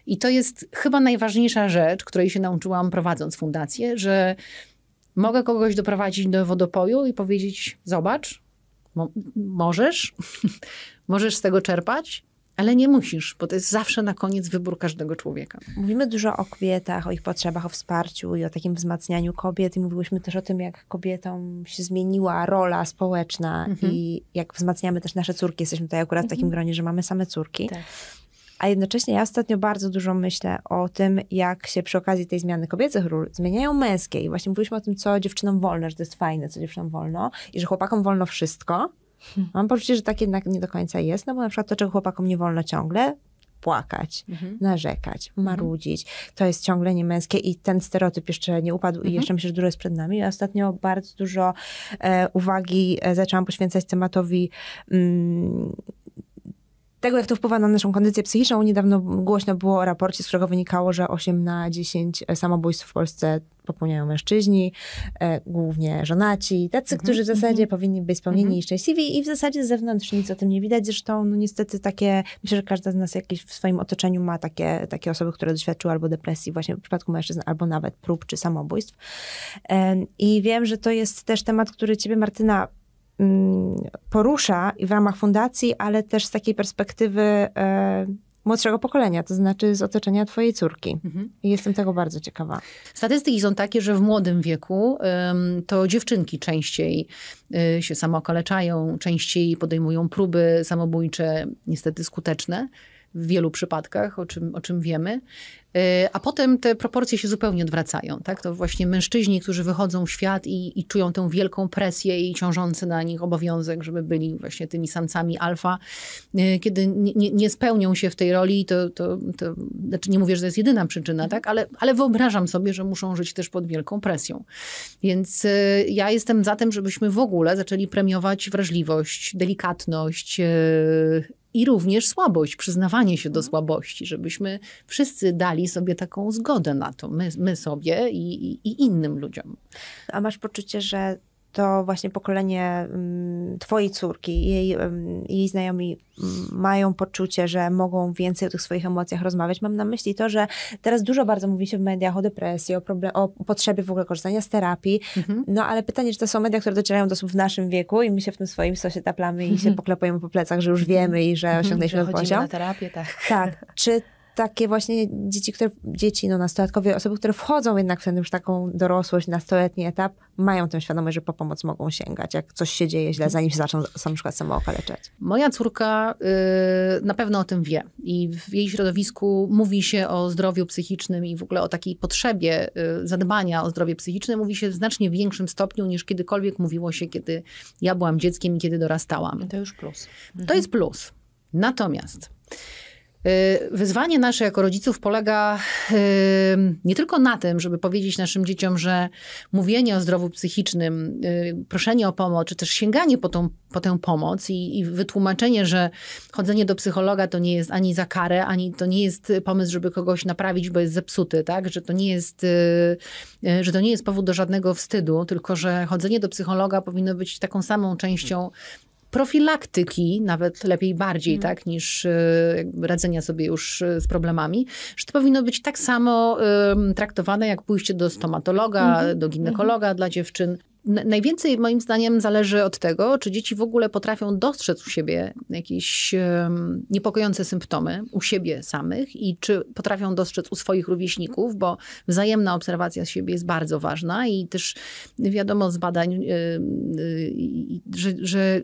I to jest chyba najważniejsza rzecz, której się nauczyłam prowadząc fundację, że mogę kogoś doprowadzić do wodopoju i powiedzieć: Zobacz, mo możesz, możesz z tego czerpać, ale nie musisz, bo to jest zawsze na koniec wybór każdego człowieka. Mówimy dużo o kobietach, o ich potrzebach, o wsparciu i o takim wzmacnianiu kobiet. I mówiłyśmy też o tym, jak kobietom się zmieniła rola społeczna mhm. i jak wzmacniamy też nasze córki. Jesteśmy tutaj akurat w takim mhm. gronie, że mamy same córki. Tak. A jednocześnie ja ostatnio bardzo dużo myślę o tym, jak się przy okazji tej zmiany kobiecych ról zmieniają męskie. I właśnie mówiliśmy o tym, co dziewczynom wolno, że to jest fajne, co dziewczynom wolno i że chłopakom wolno wszystko, Hmm. Mam poczucie, że tak jednak nie do końca jest, no bo na przykład to, czego chłopakom nie wolno ciągle, płakać, mhm. narzekać, mhm. marudzić. To jest ciągle niemęskie i ten stereotyp jeszcze nie upadł i mhm. jeszcze myślę, że dużo jest przed nami. Ja ostatnio bardzo dużo e, uwagi e, zaczęłam poświęcać tematowi mm, tego, jak to wpływa na naszą kondycję psychiczną. Niedawno głośno było o raporcie, z którego wynikało, że 8 na 10 e, samobójstw w Polsce popełniają mężczyźni, e, głównie żonaci, tacy, mhm, którzy w zasadzie mhm. powinni być spełnieni jeszcze mhm. i szczęśliwi i w zasadzie z zewnątrz nic o tym nie widać. Zresztą no, niestety takie, myślę, że każda z nas jakieś w swoim otoczeniu ma takie, takie osoby, które doświadczyły albo depresji właśnie w przypadku mężczyzn, albo nawet prób czy samobójstw. E, I wiem, że to jest też temat, który ciebie Martyna mm, porusza i w ramach fundacji, ale też z takiej perspektywy e, młodszego pokolenia, to znaczy z otoczenia twojej córki. Mhm. I jestem tego bardzo ciekawa. Statystyki są takie, że w młodym wieku ym, to dziewczynki częściej y, się samookaleczają, częściej podejmują próby samobójcze, niestety skuteczne w wielu przypadkach, o czym, o czym wiemy. Y, a potem te proporcje się zupełnie odwracają. Tak? To właśnie mężczyźni, którzy wychodzą w świat i, i czują tę wielką presję i ciążący na nich obowiązek, żeby byli właśnie tymi samcami alfa, y, kiedy nie, nie spełnią się w tej roli, to, to, to znaczy nie mówię, że to jest jedyna przyczyna, tak? ale, ale wyobrażam sobie, że muszą żyć też pod wielką presją. Więc y, ja jestem za tym, żebyśmy w ogóle zaczęli premiować wrażliwość, delikatność, i również słabość, przyznawanie się do mhm. słabości, żebyśmy wszyscy dali sobie taką zgodę na to, my, my sobie i, i, i innym ludziom. A masz poczucie, że to właśnie pokolenie mm, twojej córki, jej, mm, jej znajomi mm, mają poczucie, że mogą więcej o tych swoich emocjach rozmawiać. Mam na myśli to, że teraz dużo bardzo mówi się w mediach o depresji, o, problem, o potrzebie w ogóle korzystania z terapii. Mhm. No ale pytanie, czy to są media, które docierają do osób w naszym wieku i my się w tym swoim sosie taplamy mhm. i się mhm. poklepujemy po plecach, że już wiemy i że mhm. osiągnęliśmy mhm, ten poziom. na terapię, tak. Tak. Czy takie właśnie dzieci, które, dzieci, no nastolatkowie, osoby, które wchodzą jednak w ten już taką dorosłość, nastoletni etap, mają tę świadomość, że po pomoc mogą sięgać, jak coś się dzieje źle, zanim się zaczną na przykład samookaleczać. Moja córka y, na pewno o tym wie i w jej środowisku mówi się o zdrowiu psychicznym i w ogóle o takiej potrzebie y, zadbania o zdrowie psychiczne, mówi się w znacznie większym stopniu niż kiedykolwiek mówiło się, kiedy ja byłam dzieckiem i kiedy dorastałam. To już plus. To jest plus. Natomiast... Y, wyzwanie nasze jako rodziców polega y, nie tylko na tym, żeby powiedzieć naszym dzieciom, że mówienie o zdrowiu psychicznym, y, proszenie o pomoc, czy też sięganie po, tą, po tę pomoc i, i wytłumaczenie, że chodzenie do psychologa to nie jest ani za karę, ani to nie jest pomysł, żeby kogoś naprawić, bo jest zepsuty, tak? że, to nie jest, że to nie jest powód do żadnego wstydu, tylko że chodzenie do psychologa powinno być taką samą częścią profilaktyki, nawet lepiej bardziej, mm. tak, niż e, radzenia sobie już e, z problemami, że to powinno być tak samo traktowane jak pójście do stomatologa, mm -hmm. do mhm. ginekologa mm -hmm. dla dziewczyn. Najwięcej moim zdaniem zależy od tego, czy dzieci w ogóle potrafią dostrzec u siebie jakieś niepokojące symptomy, u siebie samych i czy potrafią dostrzec u swoich rówieśników, bo wzajemna obserwacja siebie jest bardzo ważna i też wiadomo z badań, że, że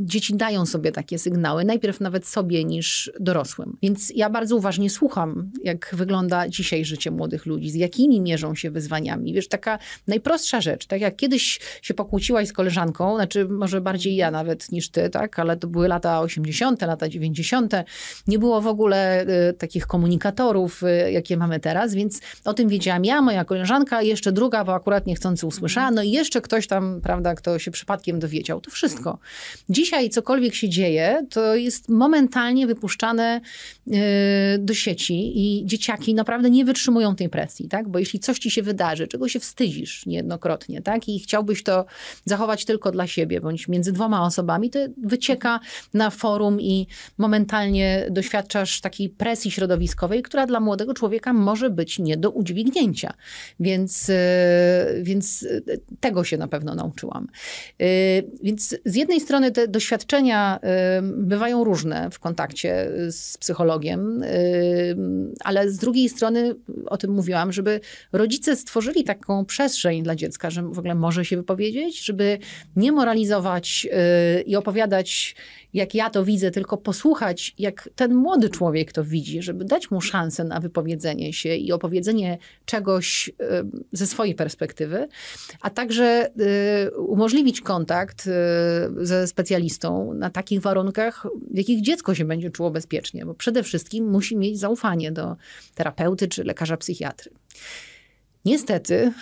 dzieci dają sobie takie sygnały, najpierw nawet sobie niż dorosłym. Więc ja bardzo uważnie słucham, jak wygląda dzisiaj życie młodych ludzi, z jakimi mierzą się wyzwaniami. Wiesz, taka najprostsza rzecz, tak jak kiedyś się pokłóciłaś z koleżanką, znaczy może bardziej ja nawet niż ty, tak? Ale to były lata 80., lata 90. Nie było w ogóle y, takich komunikatorów, y, jakie mamy teraz, więc o tym wiedziałam ja, moja koleżanka, jeszcze druga, bo akurat niechcący usłyszała, mhm. no i jeszcze ktoś tam, prawda, kto się przypadkiem dowiedział. To wszystko. Dzisiaj cokolwiek się dzieje, to jest momentalnie wypuszczane y, do sieci i dzieciaki naprawdę nie wytrzymują tej presji, tak? Bo jeśli coś ci się wydarzy, czego się wstydzisz niejednokrotnie, tak? I chciałbym chciałbyś to zachować tylko dla siebie, bądź między dwoma osobami, to wycieka na forum i momentalnie doświadczasz takiej presji środowiskowej, która dla młodego człowieka może być nie do udźwignięcia. Więc, y, więc y, tego się na pewno nauczyłam. Y, więc z jednej strony te doświadczenia bywają różne w kontakcie z psychologiem, ale z drugiej strony o tym mówiłam, żeby rodzice stworzyli taką przestrzeń dla dziecka, że w ogóle może się się wypowiedzieć, żeby nie moralizować y, i opowiadać, jak ja to widzę, tylko posłuchać, jak ten młody człowiek to widzi, żeby dać mu szansę na wypowiedzenie się i opowiedzenie czegoś y, ze swojej perspektywy, a także y, umożliwić kontakt ze specjalistą na takich warunkach, w jakich dziecko się będzie czuło bezpiecznie, bo przede wszystkim musi mieć zaufanie do terapeuty czy lekarza psychiatry. Niestety,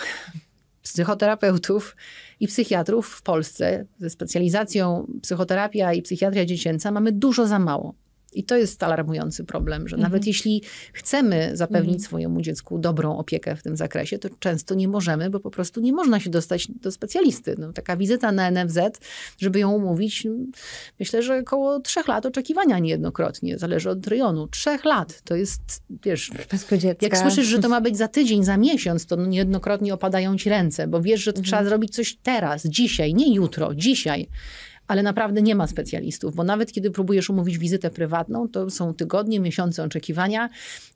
psychoterapeutów i psychiatrów w Polsce ze specjalizacją psychoterapia i psychiatria dziecięca mamy dużo za mało. I to jest alarmujący problem, że mhm. nawet jeśli chcemy zapewnić mhm. swojemu dziecku dobrą opiekę w tym zakresie, to często nie możemy, bo po prostu nie można się dostać do specjalisty. No, taka wizyta na NFZ, żeby ją umówić, myślę, że około trzech lat oczekiwania niejednokrotnie, zależy od rejonu. Trzech lat to jest, wiesz, jak słyszysz, że to ma być za tydzień, za miesiąc, to niejednokrotnie opadają ci ręce, bo wiesz, że mhm. trzeba zrobić coś teraz, dzisiaj, nie jutro, dzisiaj ale naprawdę nie ma specjalistów, bo nawet kiedy próbujesz umówić wizytę prywatną, to są tygodnie, miesiące oczekiwania.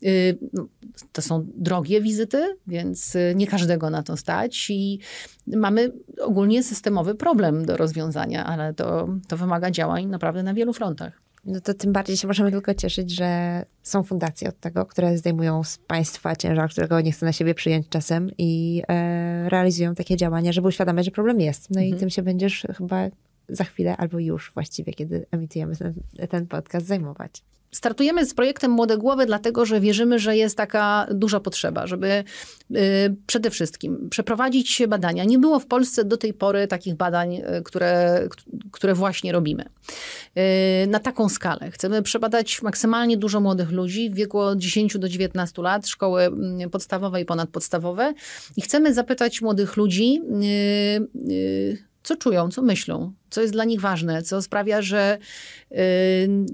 Y, no, to są drogie wizyty, więc y, nie każdego na to stać i mamy ogólnie systemowy problem do rozwiązania, ale to, to wymaga działań naprawdę na wielu frontach. No to tym bardziej się możemy tylko cieszyć, że są fundacje od tego, które zdejmują z państwa ciężar, którego nie chce na siebie przyjąć czasem i e, realizują takie działania, żeby uświadamiać, że problem jest. No mhm. i tym się będziesz chyba za chwilę albo już właściwie, kiedy emitujemy ten, ten podcast, zajmować. Startujemy z projektem Młode Głowy, dlatego że wierzymy, że jest taka duża potrzeba, żeby y, przede wszystkim przeprowadzić badania. Nie było w Polsce do tej pory takich badań, y, które, które właśnie robimy. Y, na taką skalę. Chcemy przebadać maksymalnie dużo młodych ludzi w wieku od 10 do 19 lat, szkoły mm, podstawowe i ponadpodstawowe. I chcemy zapytać młodych ludzi, co czują, co myślą, co jest dla nich ważne, co sprawia, że y,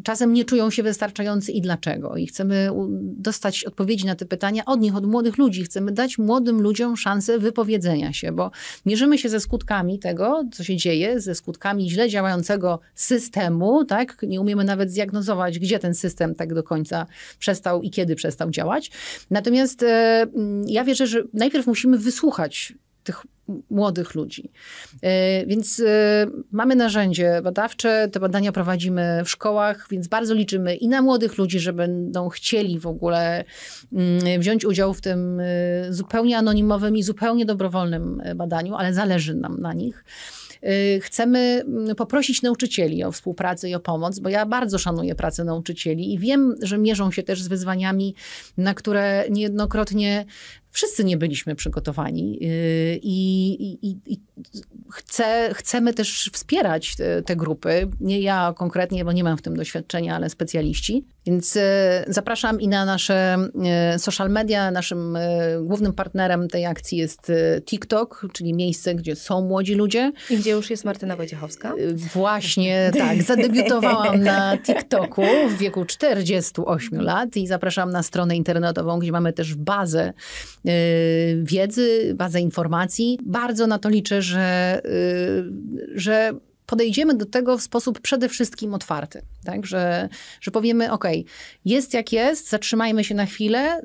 czasem nie czują się wystarczający i dlaczego. I chcemy dostać odpowiedzi na te pytania od nich, od młodych ludzi. Chcemy dać młodym ludziom szansę wypowiedzenia się, bo mierzymy się ze skutkami tego, co się dzieje, ze skutkami źle działającego systemu, tak? Nie umiemy nawet zdiagnozować, gdzie ten system tak do końca przestał i kiedy przestał działać. Natomiast y, ja wierzę, że najpierw musimy wysłuchać tych młodych ludzi. E, więc e, mamy narzędzie badawcze, te badania prowadzimy w szkołach, więc bardzo liczymy i na młodych ludzi, że będą chcieli w ogóle mm, wziąć udział w tym e, zupełnie anonimowym i zupełnie dobrowolnym badaniu, ale zależy nam na nich chcemy mm, poprosić nauczycieli o współpracę i o pomoc, bo ja bardzo szanuję pracę nauczycieli i wiem, że mierzą się też z wyzwaniami, na które niejednokrotnie wszyscy nie byliśmy przygotowani y, i, i, i chcemy też wspierać te, te, grupy. Nie ja konkretnie, bo nie mam w tym doświadczenia, ale specjaliści. Więc y, zapraszam i na nasze y, social media. Naszym głównym partnerem tej akcji jest TikTok, czyli miejsce, gdzie są młodzi ludzie. I gdzie już jest Martyna Wojciechowska. Właśnie, tak. Zadebiutowałam na TikToku w wieku 48 lat i zapraszam na stronę internetową, gdzie mamy też bazę Y, wiedzy, bazę informacji. Bardzo na to liczę, że, y, że podejdziemy do tego w sposób przede wszystkim otwarty. Tak? Że, że powiemy, ok, jest jak jest, zatrzymajmy się na chwilę,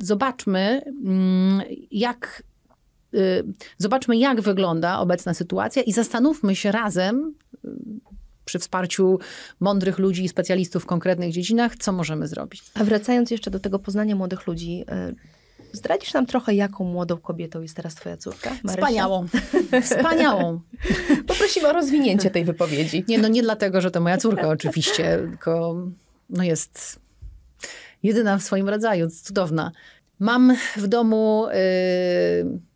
zobaczmy, mm, jak y, zobaczmy, jak wygląda obecna sytuacja i zastanówmy się razem przy wsparciu mądrych ludzi i specjalistów w konkretnych dziedzinach, co możemy zrobić. A wracając jeszcze do tego poznania młodych ludzi, Zdradzisz nam trochę, jaką młodą kobietą jest teraz twoja córka? Marysia? Wspaniałą. Wspaniałą. Poprosimy o rozwinięcie tej wypowiedzi. Nie, no nie dlatego, że to moja córka oczywiście, tylko no jest jedyna w swoim rodzaju, cudowna. Mam w domu... Yy,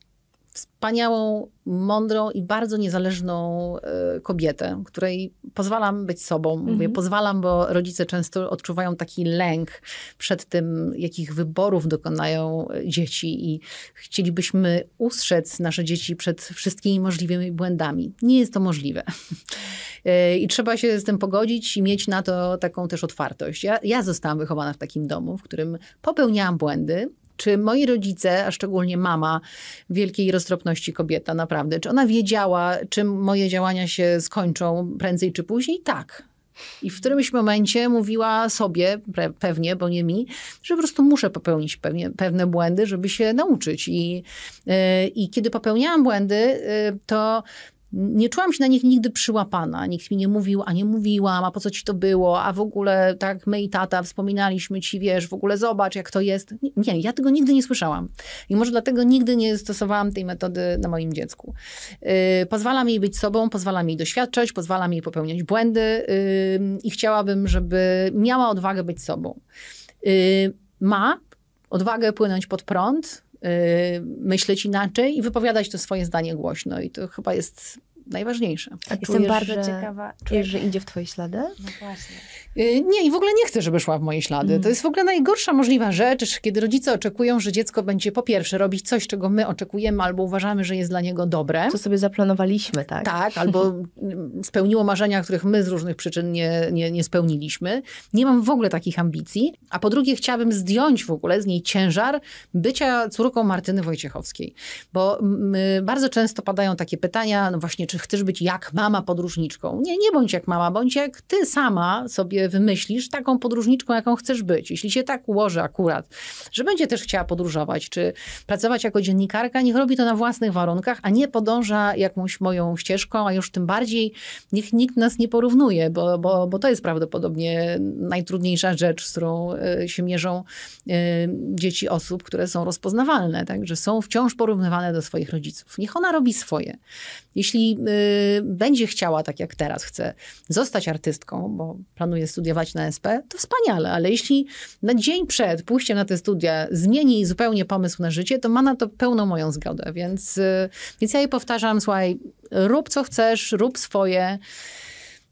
wspaniałą, mądrą i bardzo niezależną e, kobietę, której pozwalam być sobą. Mhm. Mówię, pozwalam, bo rodzice często odczuwają taki lęk przed tym, jakich wyborów dokonają e, dzieci i chcielibyśmy ustrzec nasze dzieci przed wszystkimi możliwymi błędami. Nie jest to możliwe. E, I trzeba się z tym pogodzić i mieć na to taką też otwartość. Ja, ja zostałam wychowana w takim domu, w którym popełniałam błędy, czy moi rodzice, a szczególnie mama, wielkiej roztropności kobieta, naprawdę, czy ona wiedziała, czym moje działania się skończą prędzej czy później? Tak. I w którymś momencie mówiła sobie, pewnie, bo nie mi, że po prostu muszę popełnić pewnie, pewne błędy, żeby się nauczyć. I, y, I kiedy popełniałam błędy, y, to nie czułam się na nich nigdy przyłapana. Nikt mi nie mówił, a nie mówiłam, a po co ci to było, a w ogóle tak my i tata wspominaliśmy ci, wiesz, w ogóle zobacz jak to jest. Nie, nie ja tego nigdy nie słyszałam. I może dlatego nigdy nie stosowałam tej metody na moim dziecku. Yy, pozwalam jej być sobą, pozwalam jej doświadczać, pozwalam jej popełniać błędy yy, i chciałabym, żeby miała odwagę być sobą. Yy, ma odwagę płynąć pod prąd, Y, myśleć inaczej i wypowiadać to swoje zdanie głośno. I to chyba jest najważniejsze. A Jestem czujesz, bardzo że, ciekawa. Czujesz, że idzie w twoje ślady? No właśnie. Y, nie, i w ogóle nie chcę, żeby szła w moje ślady. Mm. To jest w ogóle najgorsza możliwa rzecz, kiedy rodzice oczekują, że dziecko będzie po pierwsze robić coś, czego my oczekujemy albo uważamy, że jest dla niego dobre. Co sobie zaplanowaliśmy, tak? Tak, albo mm, spełniło marzenia, których my z różnych przyczyn nie, nie, nie spełniliśmy. Nie mam w ogóle takich ambicji. A po drugie, chciałabym zdjąć w ogóle z niej ciężar bycia córką Martyny Wojciechowskiej. Bo mm, y, bardzo często padają takie pytania, no właśnie, czy chcesz być jak mama podróżniczką? Nie, nie bądź jak mama, bądź jak ty sama sobie wymyślisz taką podróżniczką, jaką chcesz być. Jeśli się tak ułoży akurat, że będzie też chciała podróżować, czy pracować jako dziennikarka, niech robi to na własnych warunkach, a nie podąża jakąś moją ścieżką, a już tym bardziej niech nikt nas nie porównuje, bo, bo, bo to jest prawdopodobnie najtrudniejsza rzecz, z którą y, się mierzą y, dzieci osób, które są rozpoznawalne, tak, że są wciąż porównywane do swoich rodziców. Niech ona robi swoje. Jeśli y, będzie chciała, tak jak teraz chce, zostać artystką, bo planuje studiować na SP, to wspaniale, ale jeśli na dzień przed pójściem na te studia zmieni zupełnie pomysł na życie, to ma na to pełną moją zgodę. Więc, y, więc ja jej powtarzam, słuchaj, rób co chcesz, rób swoje.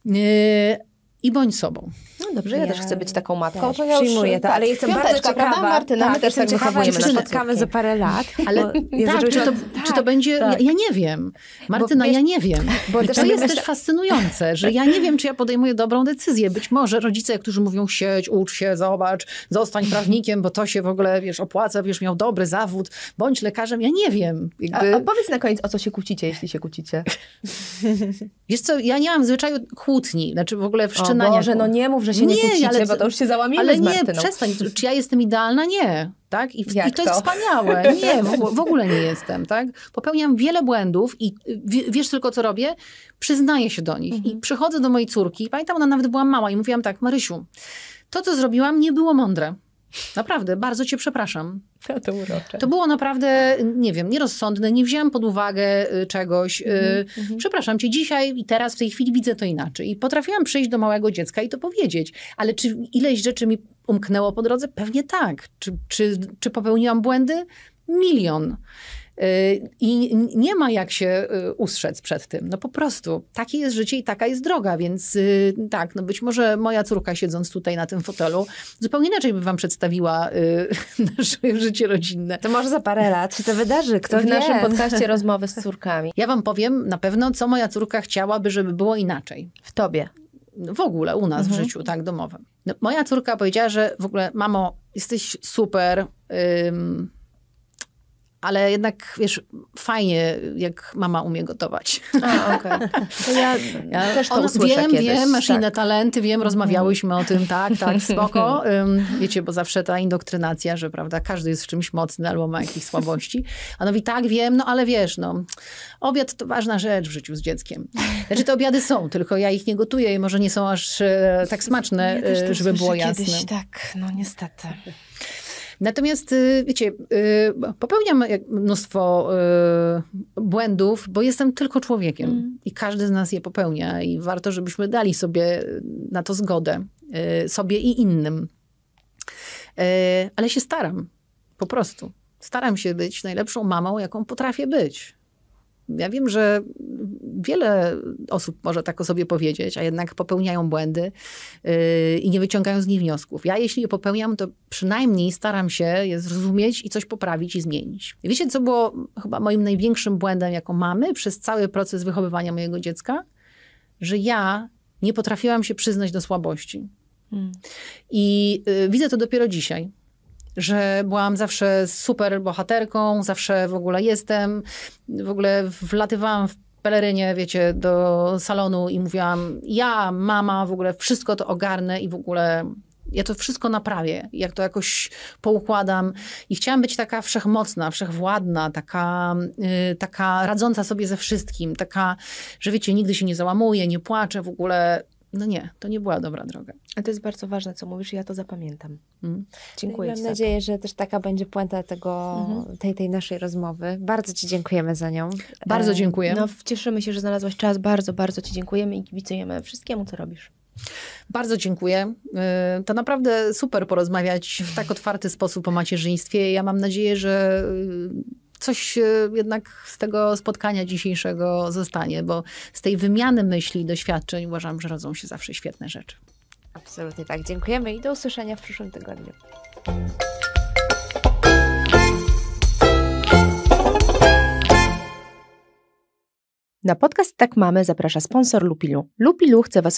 Y, i bądź sobą. No dobrze, ja, ja też chcę być taką matką, też, to ja przyjmuję to, ale jestem bardzo ciekawa, prawda Martyna? Tak, my też tak ciekawa, czy się spotkamy za parę lat. Ale ja tak, czy, to, tak, czy to będzie, tak. ja, nie wiem. Martyna, bo, ja nie wiem. Bo to jest też fascynujące, że ja nie wiem, czy ja podejmuję dobrą decyzję. Być może rodzice, którzy mówią sieć, ucz się, zobacz, zostań prawnikiem, bo to się w ogóle, wiesz, opłaca, wiesz, miał dobry zawód, bądź lekarzem, ja nie wiem. Jakby... A, a powiedz na koniec, o co się kłócicie, jeśli się kłócicie. wiesz co, ja nie mam zwyczaju kłótni, znaczy w ogóle w czy znaczy, Boże, no nie. no nie mów, że się nie, nie kłócicie, ale, bo to już się załamiemy Ale nie, przestań, czy ja jestem idealna? Nie. Tak? I, i to, to, jest wspaniałe. Nie, w, w, ogóle nie jestem. Tak? Popełniam wiele błędów i w, wiesz tylko, co robię? Przyznaję się do nich. Mhm. I przychodzę do mojej córki, pamiętam, ona nawet była mała i mówiłam tak, Marysiu, to, co zrobiłam, nie było mądre. Naprawdę, bardzo cię przepraszam. No to urocze. To było naprawdę, nie wiem, nierozsądne, nie wzięłam pod uwagę y, czegoś. Mm-hmm. Przepraszam cię, dzisiaj i teraz, w tej chwili widzę to inaczej. I potrafiłam przyjść do małego dziecka i to powiedzieć. Ale czy ileś rzeczy mi umknęło po drodze? Pewnie tak. Czy, czy, czy popełniłam błędy? Milion. Y, I nie ma jak się y, ustrzec przed tym. No po prostu takie jest życie i taka jest droga, więc y, tak, no być może moja córka siedząc tutaj na tym fotelu zupełnie inaczej by wam przedstawiła nasze życie rodzinne. To może za parę lat się to wydarzy. Kto w wie? naszym podcaście rozmowy z córkami. Ja wam powiem na pewno, co moja córka chciałaby, żeby było inaczej. W tobie w ogóle u nas mhm. w życiu, tak, domowym. No, moja córka powiedziała, że w ogóle, mamo, jesteś super, ale jednak, wiesz, fajnie, jak mama umie gotować. A, okay. To ja, ja też to ona, Wiem, kiedyś, wiem, masz tak. inne talenty, wiem, rozmawiałyśmy o tym, tak, tak, spoko. Wiecie, bo zawsze ta indoktrynacja, że prawda, każdy jest w czymś mocny albo ma jakieś słabości. A no i tak, wiem, no ale wiesz, no, obiad to ważna rzecz w życiu z dzieckiem. Znaczy te obiady są, tylko ja ich nie gotuję i może nie są aż e, tak smaczne, ja e, żeby było jasne. Kiedyś, tak, no niestety. Natomiast, y, wiecie, y, popełniam mnóstwo y, błędów, bo jestem tylko człowiekiem mm. i każdy z nas je popełnia i warto, żebyśmy dali sobie na to zgodę, sobie i innym. Ale się staram, po prostu. Staram się być najlepszą mamą, jaką potrafię być. Ja wiem, że wiele osób może tak o sobie powiedzieć, a jednak popełniają błędy yy, i nie wyciągają z nich wniosków. Ja jeśli je popełniam, to przynajmniej staram się je zrozumieć i coś poprawić i zmienić. I wiecie, co było chyba moim największym błędem jako mamy przez cały proces wychowywania mojego dziecka? Że ja nie potrafiłam się przyznać do słabości. Hmm. I yy, widzę to dopiero dzisiaj że byłam zawsze super bohaterką, zawsze w ogóle jestem, w ogóle wlatywałam w pelerynie, wiecie, do salonu i mówiłam, ja, mama, w ogóle wszystko to ogarnę i w ogóle ja to wszystko naprawię, jak to jakoś poukładam. I chciałam być taka wszechmocna, wszechwładna, taka, yy, taka radząca sobie ze wszystkim, taka, że wiecie, nigdy się nie załamuję, nie płaczę w ogóle no nie, to nie była dobra droga. A to jest bardzo ważne, co mówisz, i ja to zapamiętam. Mm. Dziękuję. No mam nadzieję, że też taka będzie puenta tego, mm -hmm. tej, tej naszej rozmowy. Bardzo Ci dziękujemy za nią. Bardzo e, dziękuję. No, cieszymy się, że znalazłaś czas. Bardzo, bardzo Ci dziękujemy i kibicujemy wszystkiemu, co robisz. Bardzo dziękuję. E, to naprawdę super porozmawiać w tak otwarty sposób o macierzyństwie. Ja mam nadzieję, że coś e, jednak z tego spotkania dzisiejszego zostanie, bo z tej wymiany myśli i doświadczeń uważam, że rodzą się zawsze świetne rzeczy. Absolutnie tak. Dziękujemy i do usłyszenia w przyszłym tygodniu. Na podcast Tak Mamy zaprasza sponsor Lupilu. Lupilu chce Was